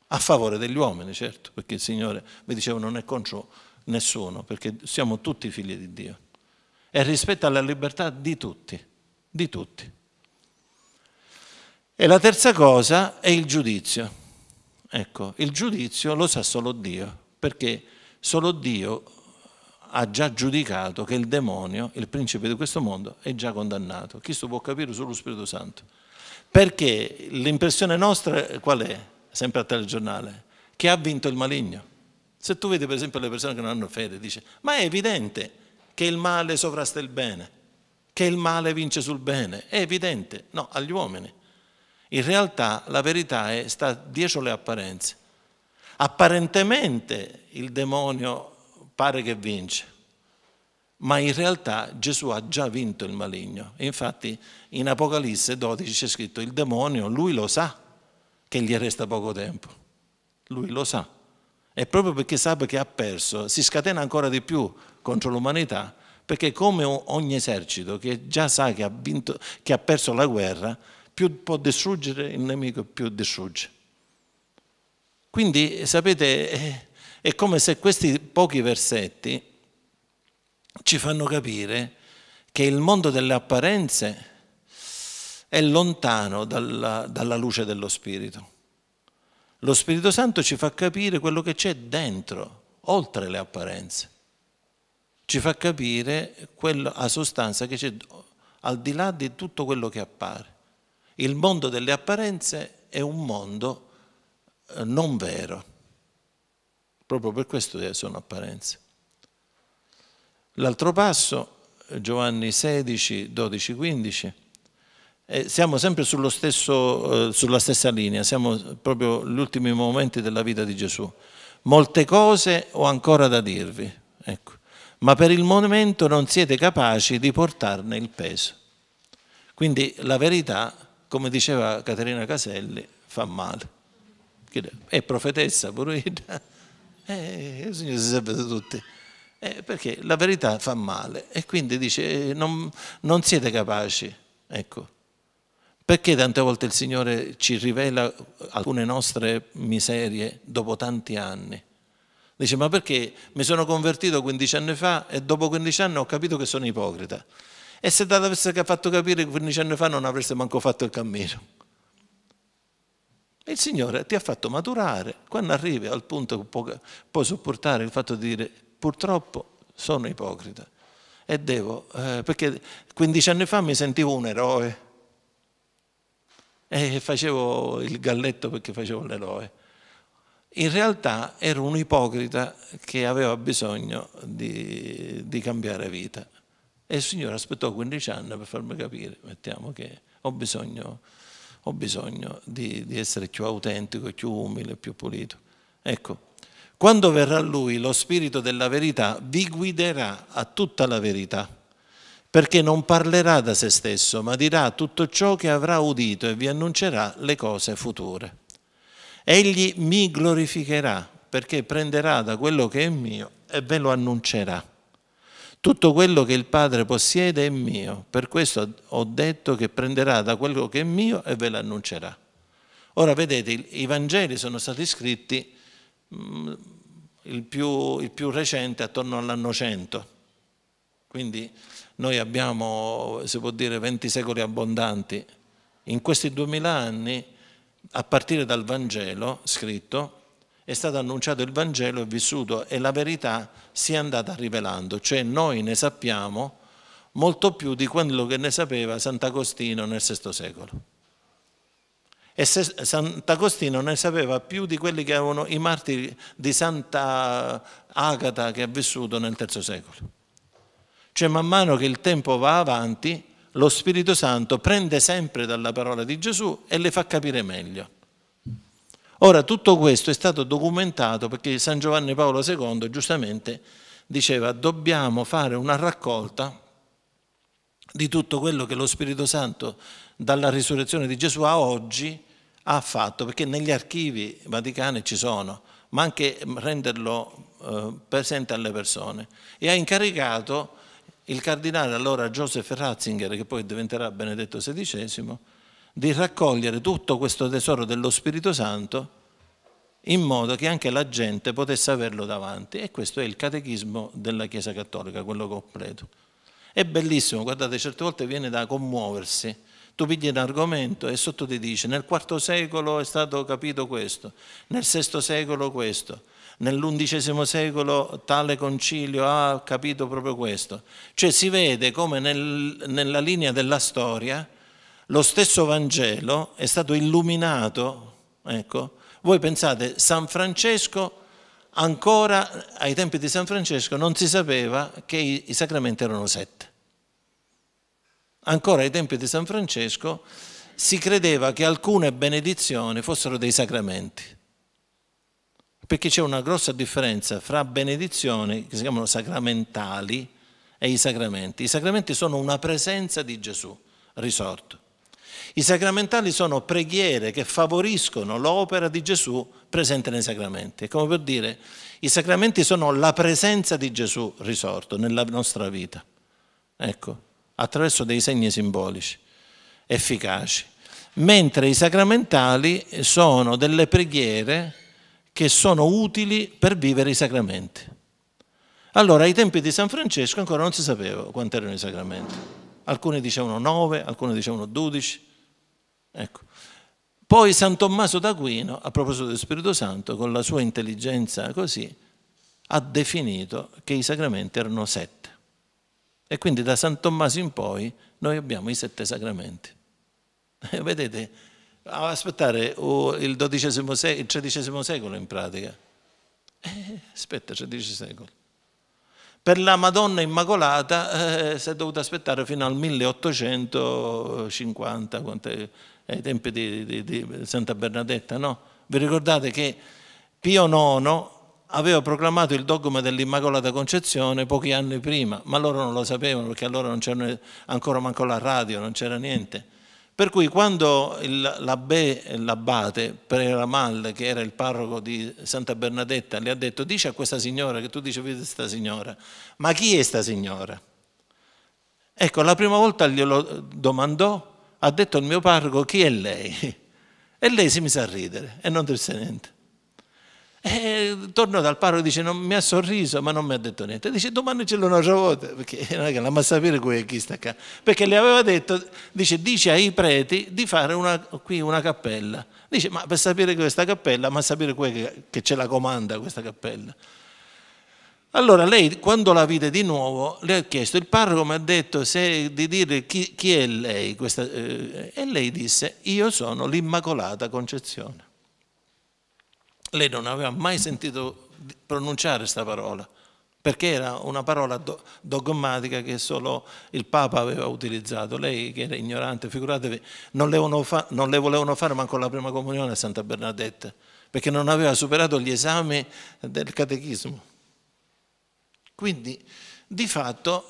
A favore degli uomini, certo, perché il Signore, vi dicevo, non è contro nessuno, perché siamo tutti figli di Dio. E rispetto alla libertà di tutti, di tutti. E la terza cosa è il giudizio. Ecco, il giudizio lo sa solo Dio, perché solo Dio ha già giudicato che il demonio, il principe di questo mondo, è già condannato. Chi può capire solo lo Spirito Santo. Perché l'impressione nostra eh, qual è, sempre a telegiornale? Che ha vinto il maligno. Se tu vedi per esempio le persone che non hanno fede, dice, ma è evidente che il male sovrasta il bene, che il male vince sul bene, è evidente, no, agli uomini. In realtà la verità è, sta dietro le apparenze. Apparentemente il demonio pare che vince, ma in realtà Gesù ha già vinto il maligno. Infatti in Apocalisse 12 c'è scritto il demonio, lui lo sa che gli resta poco tempo, lui lo sa. E proprio perché sa che ha perso, si scatena ancora di più contro l'umanità, perché come ogni esercito che già sa che ha, vinto, che ha perso la guerra, più può distruggere il nemico, più distrugge. Quindi, sapete, è come se questi pochi versetti ci fanno capire che il mondo delle apparenze è lontano dalla, dalla luce dello Spirito. Lo Spirito Santo ci fa capire quello che c'è dentro, oltre le apparenze. Ci fa capire quello, sostanza che c'è al di là di tutto quello che appare. Il mondo delle apparenze è un mondo eh, non vero, proprio per questo eh, sono apparenze. L'altro passo, eh, Giovanni 16, 12, 15, siamo sempre stesso, sulla stessa linea, siamo proprio gli ultimi momenti della vita di Gesù. Molte cose ho ancora da dirvi, ecco, ma per il momento non siete capaci di portarne il peso. Quindi la verità come diceva Caterina Caselli, fa male. È profetessa pure eh, il Signore si serve di tutti. Eh, perché la verità fa male e quindi dice eh, non, non, siete capaci. Ecco. Perché tante volte il Signore ci rivela alcune nostre miserie dopo tanti anni? Dice ma perché mi sono convertito 15 anni fa e dopo 15 anni ho capito che sono ipocrita. E se te l'avesse fatto capire che 15 anni fa non avresti manco fatto il cammino. Il Signore ti ha fatto maturare. Quando arrivi al punto che puoi sopportare il fatto di dire purtroppo sono ipocrita e devo, eh, perché 15 anni fa mi sentivo un eroe e facevo il galletto perché facevo l'eroe. In realtà ero un ipocrita che aveva bisogno di, di cambiare vita. E il Signore aspettò 15 anni per farmi capire, mettiamo che ho bisogno, ho bisogno di, di essere più autentico, più umile, più pulito. Ecco, quando verrà Lui, lo Spirito della verità vi guiderà a tutta la verità perché non parlerà da se stesso, ma dirà tutto ciò che avrà udito e vi annuncerà le cose future. Egli mi glorificherà, perché prenderà da quello che è mio e ve lo annuncerà tutto quello che il Padre possiede è mio, per questo ho detto che prenderà da quello che è mio e ve l'annuncerà. Ora vedete, i Vangeli sono stati scritti mm, il più, il più recente attorno all'anno 100, quindi noi abbiamo, si può dire, 20 secoli abbondanti. In questi 2000 anni, a partire dal Vangelo scritto, è stato annunciato il Vangelo, è vissuto e la verità si è andata rivelando, cioè noi ne sappiamo molto più di quello che ne sapeva Sant'Agostino nel VI secolo. E Sant'Agostino ne sapeva più di quelli che erano i martiri di Santa Agata che ha vissuto nel III secolo. Cioè man mano che il tempo va avanti, lo Spirito Santo prende sempre dalla parola di Gesù e le fa capire meglio. Ora tutto questo è stato documentato perché San Giovanni Paolo II giustamente diceva dobbiamo fare una raccolta di tutto quello che lo Spirito Santo dalla risurrezione di Gesù a oggi ha fatto, perché negli archivi vaticani ci sono, ma anche renderlo eh, presente alle persone. E ha incaricato il cardinale allora Joseph Ratzinger, che poi diventerà Benedetto XVI, di raccogliere tutto questo tesoro dello Spirito Santo in modo che anche la gente potesse averlo davanti. E questo è il catechismo della Chiesa Cattolica, quello completo. È bellissimo, guardate, certe volte viene da commuoversi. Tu pigli un argomento e sotto ti dice nel IV secolo è stato capito questo, nel VI secolo questo, nell'undicesimo secolo tale concilio ha capito proprio questo. Cioè si vede come nel, nella linea della storia lo stesso Vangelo è stato illuminato, ecco, voi pensate San Francesco ancora ai tempi di San Francesco non si sapeva che i, sacramenti erano sette. Ancora ai tempi di San Francesco si credeva che alcune benedizioni fossero dei sacramenti, perché c'è una grossa differenza fra benedizioni che si chiamano sacramentali e i sacramenti. I sacramenti sono una presenza di Gesù risorto. I sacramentali sono preghiere che favoriscono l'opera di Gesù presente nei sacramenti. È come per dire, i sacramenti sono la presenza di Gesù risorto nella nostra vita. Ecco, attraverso dei segni simbolici, efficaci. Mentre i sacramentali sono delle preghiere che sono utili per vivere i sacramenti. Allora, ai tempi di San Francesco ancora non si sapeva quanti erano i sacramenti. Alcuni dicevano 9, alcuni dicevano 12 Ecco. Poi San Tommaso d'Aquino, a proposito dello Spirito Santo, con la sua intelligenza così, ha definito che i sacramenti erano sette. E quindi da San Tommaso in poi noi abbiamo i sette sacramenti. E eh, vedete, aspettare il, XII, il XIII secolo in pratica. Eh, aspetta, XIII secolo. Per la Madonna Immacolata eh, si è dovuto aspettare fino al 1850, quant'è? ai tempi di, di, di Santa Bernadetta, no? Vi ricordate che Pio IX aveva proclamato il dogma dell'Immacolata Concezione pochi anni prima, ma loro non lo sapevano perché allora non c'era ancora manco la radio, non c'era niente. Per cui quando l'abbè, l'abbate Preramal, che era il parroco di Santa Bernadetta, le ha detto dice a questa signora che tu dicevi di questa signora, ma chi è questa signora? Ecco, la prima volta glielo domandò ha detto al mio parroco chi è lei? E lei si mise a ridere e non disse niente. E tornò dal parroco e dice non mi ha sorriso ma non mi ha detto niente. E dice domani ce l'ho una volta, perché non è che la ma sapere chi sta qua. Perché le aveva detto, dice, dice ai preti di fare una, qui una cappella. Dice ma per sapere questa cappella, ma sapere che, che ce la comanda questa cappella. Allora lei quando la vide di nuovo le ha chiesto, il parroco mi ha detto se, di dire chi, chi è lei questa, eh, e lei disse io sono l'Immacolata Concezione. Lei non aveva mai sentito pronunciare questa parola perché era una parola do, dogmatica che solo il Papa aveva utilizzato, lei che era ignorante, figuratevi, non le, fa, non le volevano fare manco la prima comunione a Santa Bernadette perché non aveva superato gli esami del catechismo quindi di fatto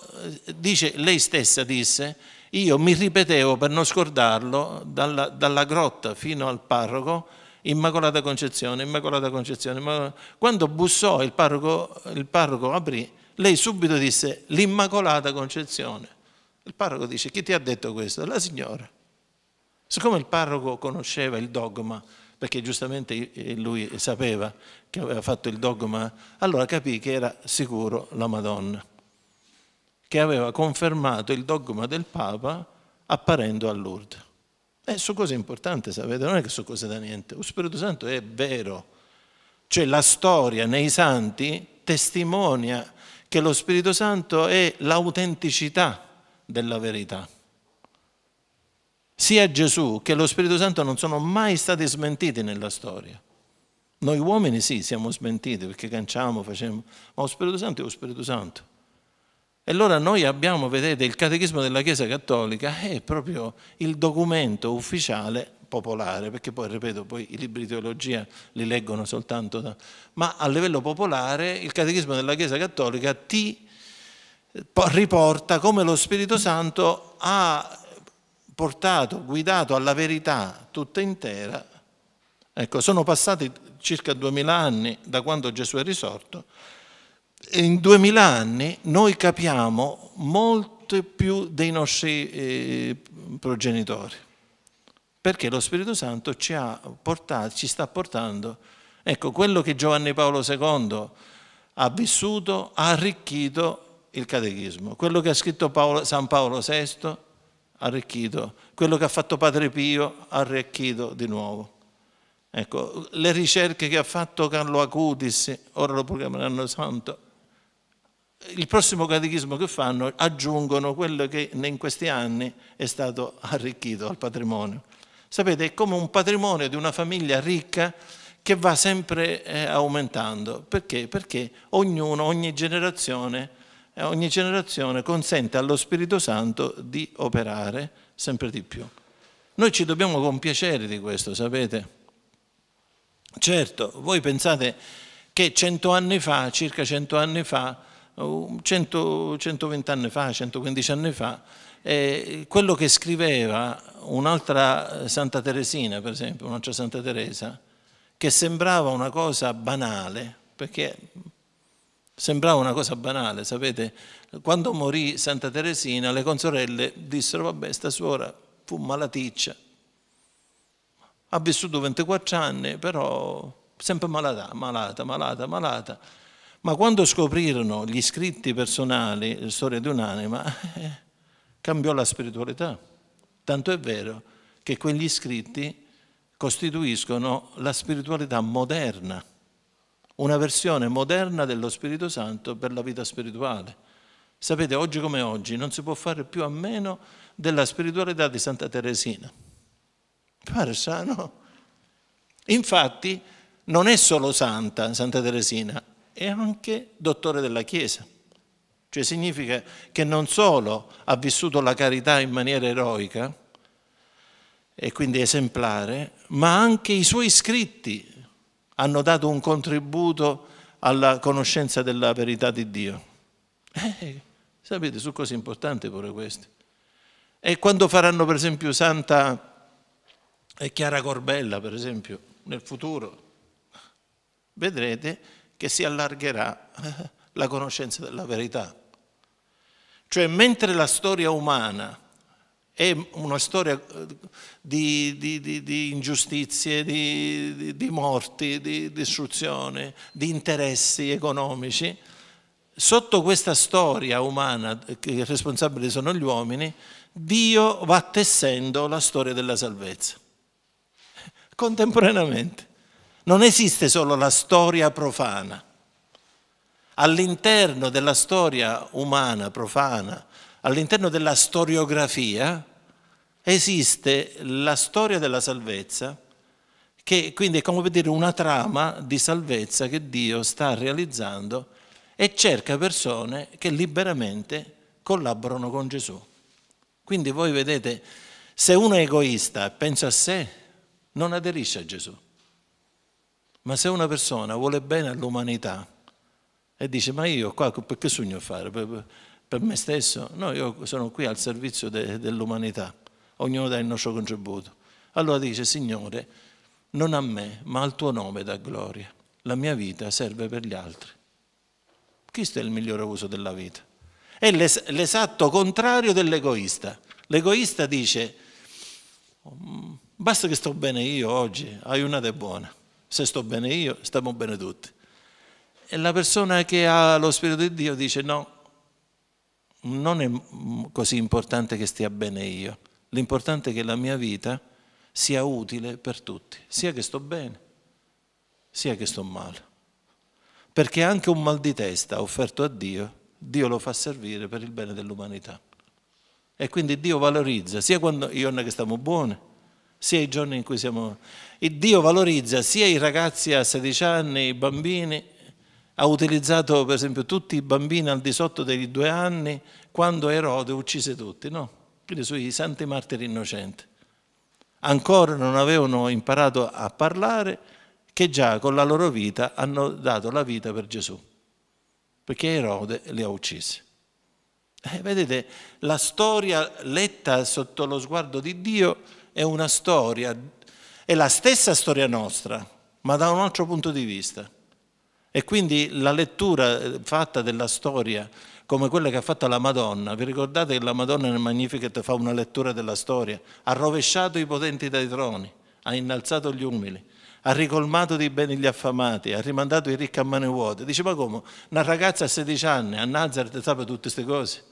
eh, dice, lei stessa disse io mi ripetevo per non scordarlo dalla, dalla grotta fino al parroco Immacolata Concezione, Immacolata Concezione. Immacolata... Quando bussò il parroco, il parroco aprì, lei subito disse l'Immacolata Concezione. Il parroco dice chi ti ha detto questo? La signora. Siccome il parroco conosceva il dogma perché giustamente lui sapeva che aveva fatto il dogma, allora capì che era sicuro la Madonna, che aveva confermato il dogma del Papa apparendo a Lourdes. E su cose importanti, sapete, non è che su cose da niente. Lo Spirito Santo è vero, cioè la storia nei santi testimonia che lo Spirito Santo è l'autenticità della verità sia Gesù che lo Spirito Santo non sono mai stati smentiti nella storia. Noi uomini sì, siamo smentiti perché canciamo, facciamo, ma lo Spirito Santo è lo Spirito Santo. E allora noi abbiamo, vedete, il Catechismo della Chiesa Cattolica è proprio il documento ufficiale popolare, perché poi, ripeto, poi i libri di teologia li leggono soltanto, da... ma a livello popolare il Catechismo della Chiesa Cattolica ti riporta come lo Spirito Santo ha portato, guidato alla verità tutta intera. Ecco, sono passati circa duemila anni da quando Gesù è risorto e in duemila anni noi capiamo molto più dei nostri eh, progenitori, perché lo Spirito Santo ci, ha portato, ci sta portando. Ecco, quello che Giovanni Paolo II ha vissuto ha arricchito il catechismo, quello che ha scritto Paolo, San Paolo VI arricchito, quello che ha fatto Padre Pio arricchito di nuovo. Ecco, le ricerche che ha fatto Carlo Acutis, ora lo programmeranno santo, il prossimo catechismo che fanno aggiungono quello che in questi anni è stato arricchito al patrimonio. Sapete, è come un patrimonio di una famiglia ricca che va sempre eh, aumentando. Perché? Perché ognuno, ogni generazione ogni generazione consente allo Spirito Santo di operare sempre di più. Noi ci dobbiamo compiacere di questo, sapete? Certo, voi pensate che cento anni fa, circa cento anni fa, 100, 120 anni fa, 115 anni fa, eh, quello che scriveva un'altra Santa Teresina, per esempio, un'altra Santa Teresa, che sembrava una cosa banale, perché Sembrava una cosa banale, sapete? Quando morì Santa Teresina, le consorelle dissero, vabbè, sta suora fu malaticcia. Ha vissuto 24 anni, però sempre malata, malata, malata, malata. Ma quando scoprirono gli scritti personali, la storia di un'anima, eh, cambiò la spiritualità. Tanto è vero che quegli scritti costituiscono la spiritualità moderna una versione moderna dello Spirito Santo per la vita spirituale. Sapete, oggi come oggi non si può fare più a meno della spiritualità di Santa Teresina. Pare sano. Infatti non è solo santa Santa Teresina, è anche dottore della Chiesa. Cioè significa che non solo ha vissuto la carità in maniera eroica e quindi esemplare, ma anche i suoi scritti hanno dato un contributo alla conoscenza della verità di Dio. Eh, sapete, sono cose importanti pure queste. E quando faranno per esempio Santa eh, Chiara Corbella, per esempio, nel futuro, vedrete che si allargherà eh, la conoscenza della verità. Cioè, mentre la storia umana è una storia eh, di, di, di, di ingiustizie, di, morti, di distruzione, di interessi economici. Sotto questa storia umana, eh, che responsabili sono gli uomini, Dio va tessendo la storia della salvezza. Contemporaneamente. Non esiste solo la storia profana. All'interno della storia umana, profana, all'interno della storiografia esiste la storia della salvezza, che quindi è come per dire una trama di salvezza che Dio sta realizzando e cerca persone che liberamente collaborano con Gesù. Quindi voi vedete, se uno è egoista e pensa a sé, non aderisce a Gesù. Ma se una persona vuole bene all'umanità e dice ma io qua perché sogno fare? per me stesso, no, io sono qui al servizio de, dell'umanità, ognuno dà il nostro contributo. Allora dice, Signore, non a me, ma al tuo nome dà gloria, la mia vita serve per gli altri. Questo è il migliore uso della vita. È l'es- l'esatto contrario dell'egoista. L'egoista dice, basta che sto bene io oggi, aiunate buona. Se sto bene io, stiamo bene tutti. E la persona che ha lo Spirito di Dio dice, no, non è così importante che stia bene io, l'importante è che la mia vita sia utile per tutti, sia che sto bene, sia che sto male. Perché anche un mal di testa offerto a Dio, Dio lo fa servire per il bene dell'umanità. E quindi Dio valorizza sia quando io non è che stiamo buoni, sia i giorni in cui siamo... E Dio valorizza sia i ragazzi a 16 anni, i bambini, ha utilizzato per esempio tutti i bambini al di sotto dei due anni quando Erode uccise tutti, no? Quindi sui santi martiri innocenti. Ancora non avevano imparato a parlare che già con la loro vita hanno dato la vita per Gesù, perché Erode li ha uccisi. Eh, vedete, la storia letta sotto lo sguardo di Dio è una storia, è la stessa storia nostra, ma da un altro punto di vista. E quindi la lettura eh, fatta della storia come quella che ha fatto la Madonna. Vi ricordate che la Madonna nel Magnificat fa una lettura della storia? Ha rovesciato i potenti dai troni, ha innalzato gli umili, ha ricolmato di beni gli affamati, ha rimandato i ricchi a mani vuote. Dice, ma come? Una ragazza a 16 anni, a Nazareth, sapeva tutte queste cose?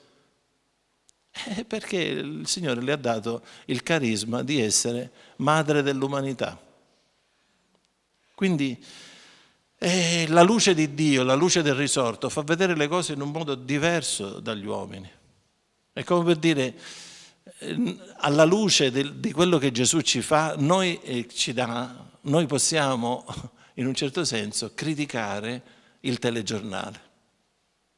Eh, perché il Signore le ha dato il carisma di essere madre dell'umanità. Quindi e la luce di Dio, la luce del risorto, fa vedere le cose in un modo diverso dagli uomini. È come per dire, ehm, alla luce di quello che Gesù ci fa, noi eh, ci dà, noi possiamo in un certo senso criticare il telegiornale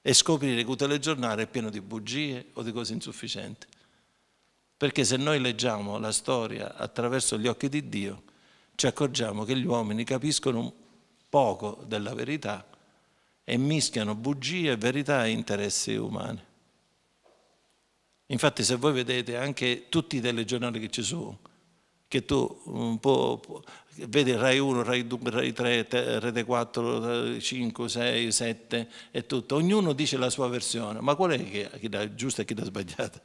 e scoprire che il telegiornale è pieno di bugie o di cose insufficienti. Perché se noi leggiamo la storia attraverso gli occhi di Dio, ci accorgiamo che gli uomini capiscono poco della verità e mischiano bugie, verità e interessi umani. Infatti se voi vedete anche tutti i telegiornali che ci sono, che tu mm, può, può, vedi Rai 1, Rai 2, Rai 3, Rete 4, 5, 6, 7 e tutto, ognuno dice la sua versione, ma qual è chi l'ha giusta e chi l'ha sbagliata?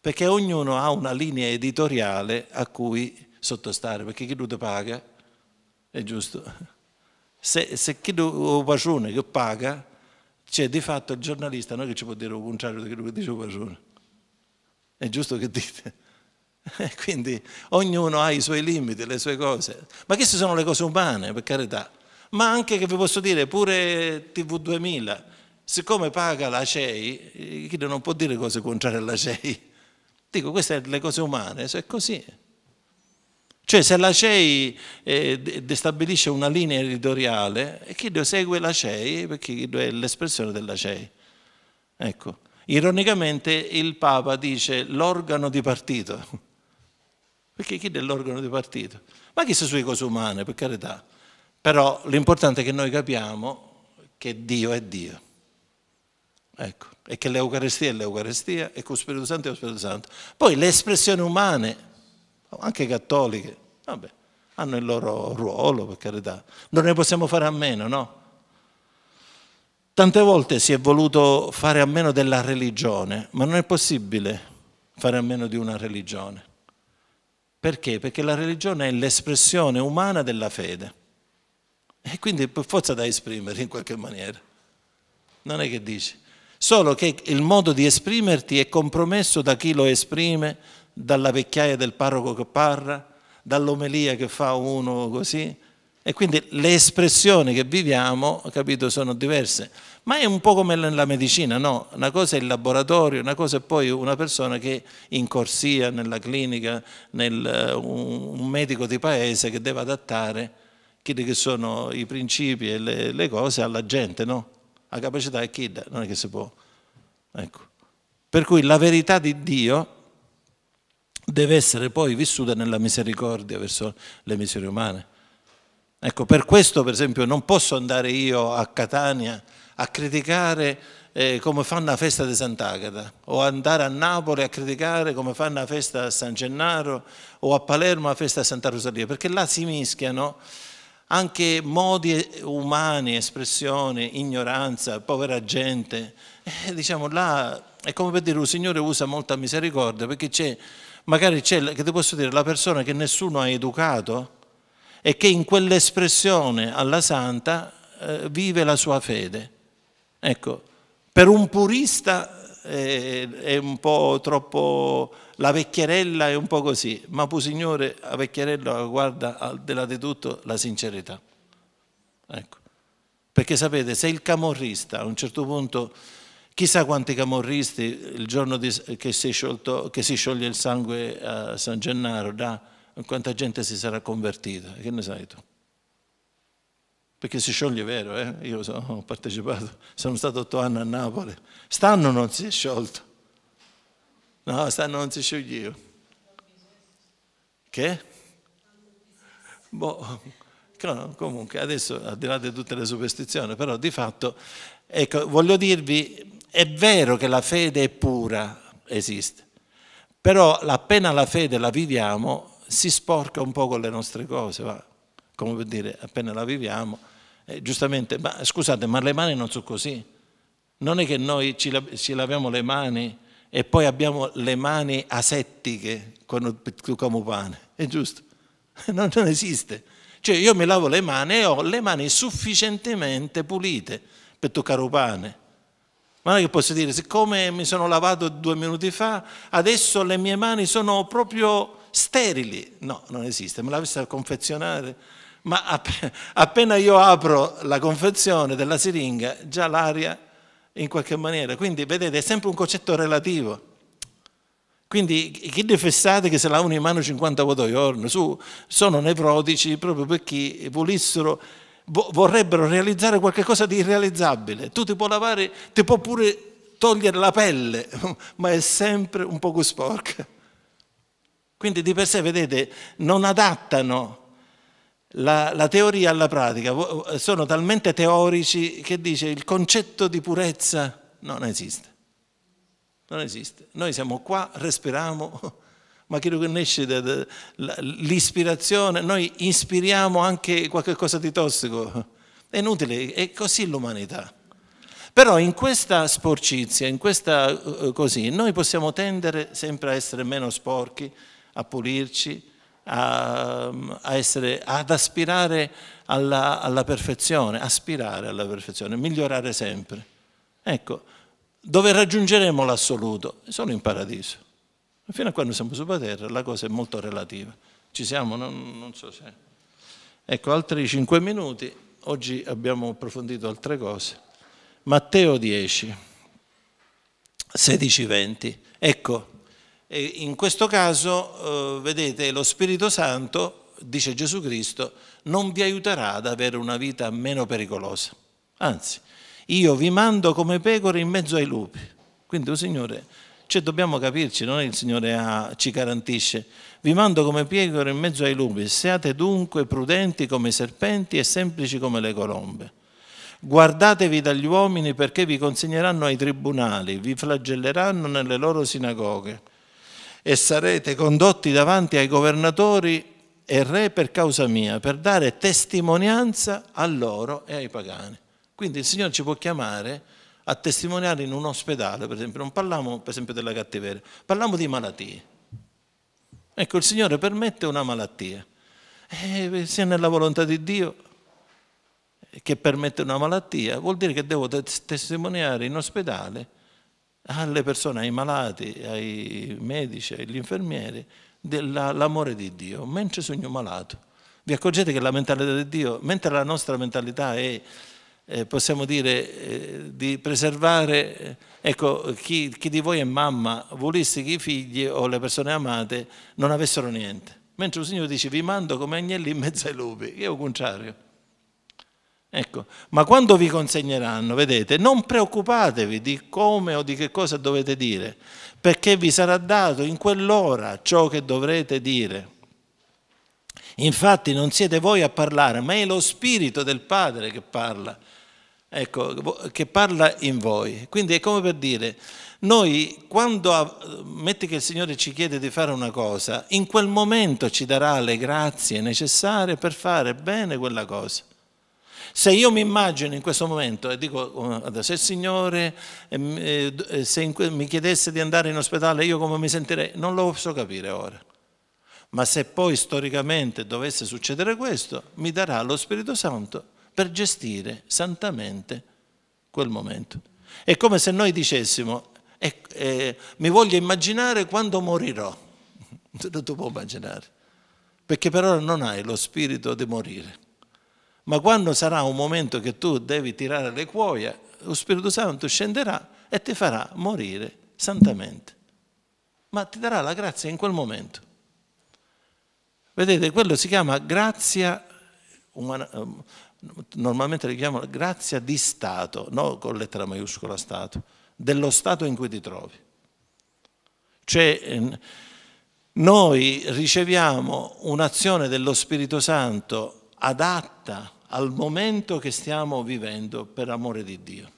Perché ognuno ha una linea editoriale a cui sottostare, perché chi lo paga, è giusto? se, se chi lo pacione che paga, c'è di fatto il giornalista non è che ci può dire il contrario di quello che dice il pacione. È giusto che dite. Quindi ognuno ha i suoi limiti, le sue cose. Ma queste sono le cose umane, per carità. Ma anche che vi posso dire, pure TV2000, siccome paga la CEI, eh, chi non può dire cose contrarie alla CEI. Dico, queste sono le cose umane, se è così. Cioè se la CEI eh, destabilisce una linea editoriale, Childo segue la CEI perché è l'espressione della CEI. Ecco, ironicamente il Papa dice l'organo di partito, perché chi è l'organo di partito. Ma chi sono sue cose umane, per carità. Però l'importante è che noi capiamo che Dio è Dio. Ecco, e che l'Eucarestia è l'Eucarestia, e che lo Spirito Santo è lo Spirito Santo. Poi le espressioni umane anche cattoliche, vabbè, hanno il loro ruolo, per carità. Non ne possiamo fare a meno, no? Tante volte si è voluto fare a meno della religione, ma non è possibile fare a meno di una religione. Perché? Perché la religione è l'espressione umana della fede. E quindi per forza da esprimere in qualche maniera. Non è che dici. Solo che il modo di esprimerti è compromesso da chi lo esprime, dalla vecchiaia del parroco che parla, dall'omelia che fa uno così. E quindi le espressioni che viviamo, capito, sono diverse. Ma è un po' come nella medicina, no? Una cosa è il laboratorio, una cosa è poi una persona che in corsia, nella clinica, nel, un, medico di paese che deve adattare quelli che sono i principi e le, le cose alla gente, no? La capacità è chi, non è che si può. Ecco. Per cui la verità di Dio deve essere poi vissuta nella misericordia verso le miserie umane. Ecco, per questo per esempio non posso andare io a Catania a criticare eh, come fanno la festa di Sant'Agata, o andare a Napoli a criticare come fanno la festa a San Gennaro, o a Palermo la festa a Santa Rosalia, perché là si mischiano anche modi umani, espressioni, ignoranza, povera gente. Eh, diciamo là è come per dire, il Signore usa molta misericordia perché c'è magari c'è, che ti posso dire, la persona che nessuno ha educato e che in quell'espressione alla santa eh, vive la sua fede. Ecco, per un purista è, eh, è un po' troppo, la vecchierella è un po' così, ma signore, la vecchierella guarda al di là di tutto la sincerità. Ecco. Perché sapete, se il camorrista a un certo punto Chissà quanti camorristi il giorno di, che, si sciolto, che, si scioglie il sangue a San Gennaro, da quanta gente si sarà convertita, che ne sai tu? Perché si scioglie vero, eh? io so, ho partecipato, sono stato otto anni a Napoli, stanno non si è sciolto, no, stanno non si scioglie io. Che? Boh, comunque adesso al di là di tutte le superstizioni, però di fatto Ecco, voglio dirvi, è vero che la fede è pura esiste, però appena la fede la viviamo si sporca un po' con le nostre cose, va. come vuol dire, appena la viviamo, eh, giustamente, ma scusate, ma le mani non sono così, non è che noi ci, ci laviamo le mani e poi abbiamo le mani asettiche quando come pane, è giusto? Non, non esiste. Cioè io mi lavo le mani e ho le mani sufficientemente pulite per toccare un pane. Ma non è che posso dire, siccome mi sono lavato due minuti fa, adesso le mie mani sono proprio sterili. No, non esiste, me l'avessi a confezionare. Ma appena io apro la confezione della siringa, già l'aria in qualche maniera. Quindi vedete, è sempre un concetto relativo. Quindi chi le fessate che se lavano in mano 50 volte al giorno, su, sono nevrotici proprio perché pulissero vorrebbero realizzare qualcosa di irrealizzabile. Tu ti puoi lavare, ti puoi pure togliere la pelle, ma è sempre un poco sporca. Quindi di per sé, vedete, non adattano la, la, teoria alla pratica, sono talmente teorici che dice il concetto di purezza non esiste. Non esiste. Noi siamo qua, respiriamo, ma credo che nasce l'ispirazione, noi ispiriamo anche qualcosa di tossico, è inutile, è così l'umanità. Però in questa sporcizia, in questa eh, così, noi possiamo tendere sempre a essere meno sporchi, a pulirci, a, a essere, ad aspirare alla, alla perfezione, aspirare alla perfezione, migliorare sempre. Ecco, dove raggiungeremo l'assoluto? Sono in paradiso. Ma fino a quando siamo sulla terra la cosa è molto relativa. Ci siamo? Non, non so se... Ecco, altri cinque minuti. Oggi abbiamo approfondito altre cose. Matteo 10, 16, 20. Ecco, in questo caso, eh, vedete, lo Spirito Santo, dice Gesù Cristo, non vi aiuterà ad avere una vita meno pericolosa. Anzi, io vi mando come pecore in mezzo ai lupi. Quindi, oh Signore, cioè dobbiamo capirci, non è il Signore a, ci garantisce. Vi mando come piecore in mezzo ai lupi, siate dunque prudenti come i serpenti e semplici come le colombe. Guardatevi dagli uomini perché vi consegneranno ai tribunali, vi flagelleranno nelle loro sinagoghe e sarete condotti davanti ai governatori e re per causa mia, per dare testimonianza a loro e ai pagani. Quindi il Signore ci può chiamare a testimoniare in un ospedale, per esempio, non parliamo per esempio della cattiveria, parliamo di malattie. Ecco, il Signore permette una malattia, e eh, sia nella volontà di Dio eh, che permette una malattia, vuol dire che devo testimoniare in ospedale alle persone, ai malati, ai medici, agli infermieri, dell'amore di Dio, mentre sogno malato. Vi accorgete che la mentalità di Dio, mentre la nostra mentalità è eh, possiamo dire, eh, di preservare, eh, ecco, chi, chi, di voi è mamma volesse che i figli o le persone amate non avessero niente. Mentre il Signore dice vi mando come agnelli in mezzo ai lupi, io è contrario. Ecco, ma quando vi consegneranno, vedete, non preoccupatevi di come o di che cosa dovete dire, perché vi sarà dato in quell'ora ciò che dovrete dire. Infatti non siete voi a parlare, ma è lo Spirito del Padre che parla ecco, che parla in voi. Quindi è come per dire, noi quando, metti che il Signore ci chiede di fare una cosa, in quel momento ci darà le grazie necessarie per fare bene quella cosa. Se io mi immagino in questo momento e dico oh, se il Signore, eh, eh, eh, se mi chiedesse di andare in ospedale, io come mi sentirei? Non lo posso capire ora. Ma se poi storicamente dovesse succedere questo, mi darà lo Spirito Santo per gestire santamente quel momento. È come se noi dicessimo, eh, eh, mi voglio immaginare quando morirò. Non tu puoi immaginare, perché per ora non hai lo spirito di morire. Ma quando sarà un momento che tu devi tirare le cuoia, lo Spirito Santo scenderà e ti farà morire santamente. Ma ti darà la grazia in quel momento. Vedete, quello si chiama grazia umana, normalmente le chiamano grazia di Stato, non con lettera maiuscola Stato, dello Stato in cui ti trovi. Cioè, ehm, noi riceviamo un'azione dello Spirito Santo adatta al momento che stiamo vivendo per amore di Dio.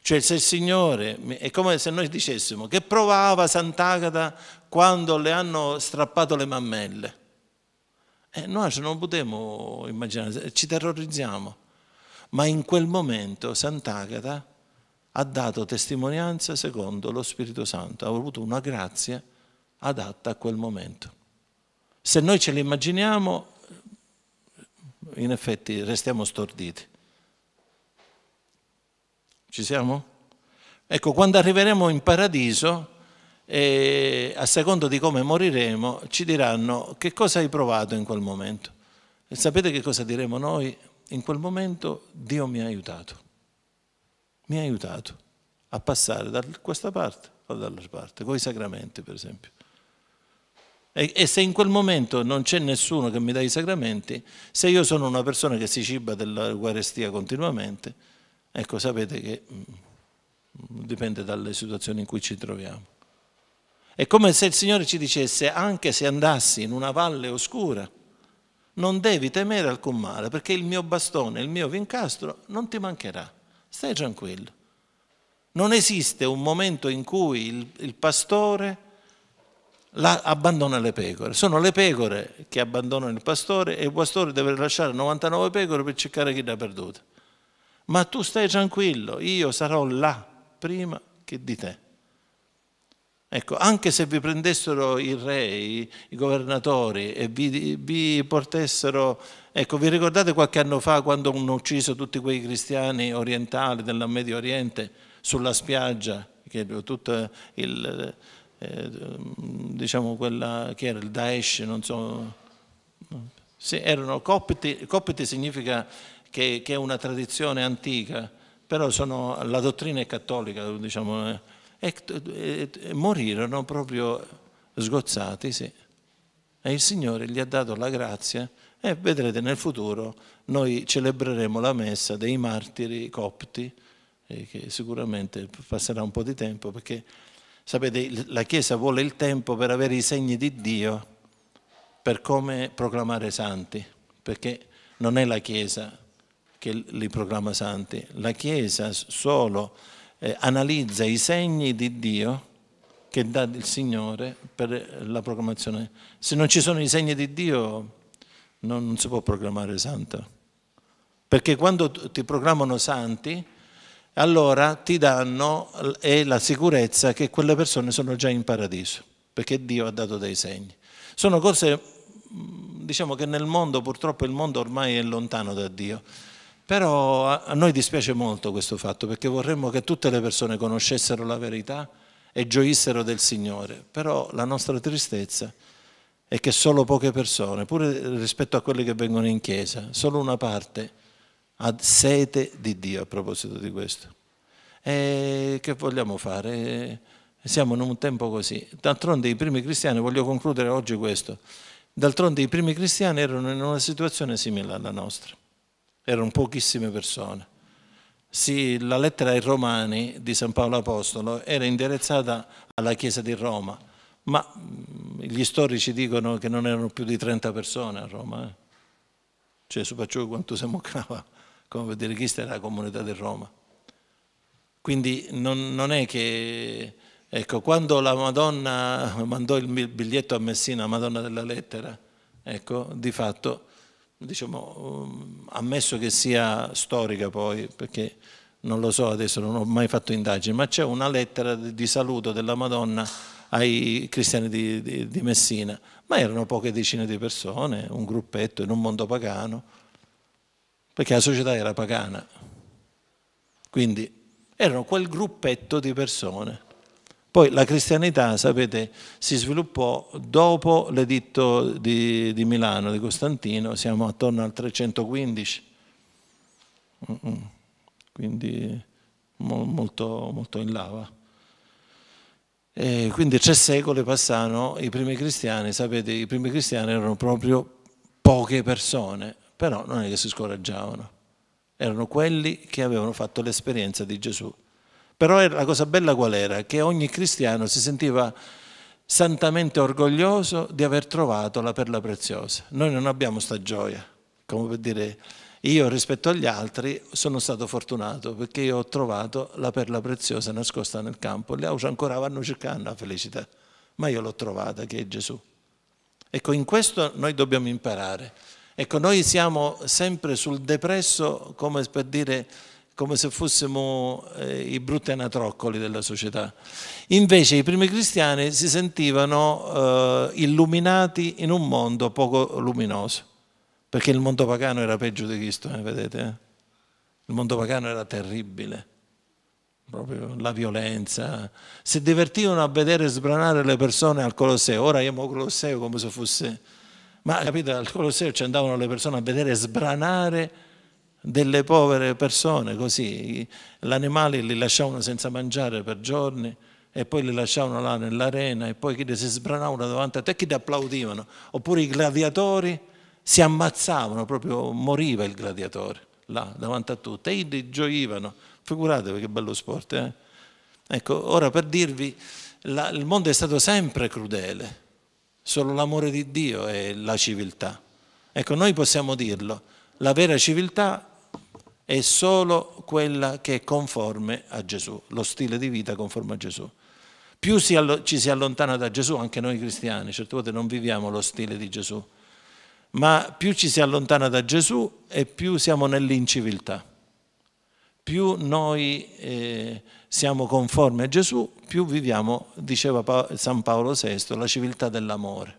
Cioè se il Signore, è come se noi dicessimo che provava Sant'Agata quando le hanno strappato le mammelle. Eh, noi non lo potremmo immaginare, ci terrorizziamo. Ma in quel momento Sant'Agata ha dato testimonianza secondo lo Spirito Santo, ha avuto una grazia adatta a quel momento. Se noi ce l'immaginiamo, in effetti restiamo storditi. Ci siamo? Ecco, quando arriveremo in paradiso, e a seconda di come moriremo ci diranno che cosa hai provato in quel momento. E sapete che cosa diremo noi? In quel momento Dio mi ha aiutato, mi ha aiutato a passare da questa parte o dall'altra parte, con i sacramenti per esempio. E, se in quel momento non c'è nessuno che mi dà i sacramenti, se io sono una persona che si ciba dell'Eucarestia continuamente, ecco sapete che mm, dipende dalle situazioni in cui ci troviamo. È come se il Signore ci dicesse, anche se andassi in una valle oscura, non devi temere alcun male, perché il mio bastone, il mio vincastro non ti mancherà. Stai tranquillo. Non esiste un momento in cui il, il pastore la, abbandona le pecore. Sono le pecore che abbandonano il pastore e il pastore deve lasciare 99 pecore per cercare chi l'ha perduta. Ma tu stai tranquillo, io sarò là prima che di te. Ecco, anche se vi prendessero i re, i, i governatori e vi, vi portessero, ecco, vi ricordate qualche anno fa quando hanno ucciso tutti quei cristiani orientali del Medio Oriente sulla spiaggia, che tutto il, eh, diciamo quella che era il Daesh, non so, sì, erano copti, copti significa che, che, è una tradizione antica, però sono, la dottrina è cattolica, diciamo, eh e, e, e morirono proprio sgozzati, sì. E il Signore gli ha dato la grazia e vedrete nel futuro noi celebreremo la messa dei martiri copti, eh, che sicuramente passerà un po' di tempo perché sapete la Chiesa vuole il tempo per avere i segni di Dio per come proclamare santi, perché non è la Chiesa che li proclama santi, la Chiesa solo eh, analizza i segni di Dio che dà il Signore per la proclamazione. Se non ci sono i segni di Dio non, non si può proclamare santo. Perché quando ti proclamano santi, allora ti danno la sicurezza che quelle persone sono già in paradiso, perché Dio ha dato dei segni. Sono cose, mm, diciamo che nel mondo, purtroppo il mondo ormai è lontano da Dio, però a noi dispiace molto questo fatto perché vorremmo che tutte le persone conoscessero la verità e gioissero del Signore, però la nostra tristezza è che solo poche persone, pure rispetto a quelle che vengono in chiesa, solo una parte ha sete di Dio a proposito di questo. E che vogliamo fare? Eh, siamo in un tempo così. D'altronde i primi cristiani, voglio concludere oggi questo, d'altronde i primi cristiani erano in una situazione simile alla nostra erano pochissime persone. Sì, la lettera ai Romani di San Paolo Apostolo era indirizzata alla Chiesa di Roma, ma mm, gli storici dicono che non erano più di 30 persone a Roma. Eh? Cioè, soprattutto quanto si moccava, come per dire, questa era la comunità di Roma. Quindi non, non è che... Ecco, quando la Madonna mandò il biglietto a Messina, Madonna della Lettera, ecco, di fatto diciamo, um, ammesso che sia storica poi, perché non lo so adesso, non ho mai fatto indagini, ma c'è una lettera di saluto della Madonna ai cristiani di, di, di Messina, ma erano poche decine di persone, un gruppetto in un mondo pagano, perché la società era pagana. Quindi erano quel gruppetto di persone poi la cristianità, sapete, si sviluppò dopo l'editto di, di Milano, di Costantino, siamo attorno al 315, quindi molto, molto in lava. E quindi tre secoli passano, i primi cristiani, sapete, i primi cristiani erano proprio poche persone, però non è che si scoraggiavano, erano quelli che avevano fatto l'esperienza di Gesù. Però la cosa bella qual era? Che ogni cristiano si sentiva santamente orgoglioso di aver trovato la perla preziosa. Noi non abbiamo sta gioia, come per dire io rispetto agli altri sono stato fortunato perché io ho trovato la perla preziosa nascosta nel campo. Gli altri ancora vanno cercando la felicità, ma io l'ho trovata che è Gesù. Ecco, in questo noi dobbiamo imparare. Ecco, noi siamo sempre sul depresso come per dire come se fossimo eh, i brutti anatroccoli della società. Invece i primi cristiani si sentivano eh, illuminati in un mondo poco luminoso, perché il mondo pagano era peggio di Cristo, eh, vedete? Eh? Il mondo pagano era terribile, proprio la violenza. Si divertivano a vedere sbranare le persone al Colosseo, ora io al Colosseo come se fosse... Ma capite, al Colosseo ci andavano le persone a vedere sbranare delle povere persone così, l'animale li lasciavano senza mangiare per giorni e poi li lasciavano là nell'arena e poi chi si sbranavano davanti a te, chi ti applaudivano, oppure i gladiatori si ammazzavano, proprio moriva il gladiatore là davanti a tutti e gli gioivano, figuratevi che bello sport. Eh? Ecco, ora per dirvi, la, il mondo è stato sempre crudele, solo l'amore di Dio è la civiltà. Ecco, noi possiamo dirlo, la vera civiltà è solo quella che è conforme a Gesù, lo stile di vita conforme a Gesù. Più ci si allontana da Gesù, anche noi cristiani, certe volte non viviamo lo stile di Gesù, ma più ci si allontana da Gesù e più siamo nell'inciviltà. Più noi eh, siamo conformi a Gesù, più viviamo, diceva San Paolo VI, la civiltà dell'amore.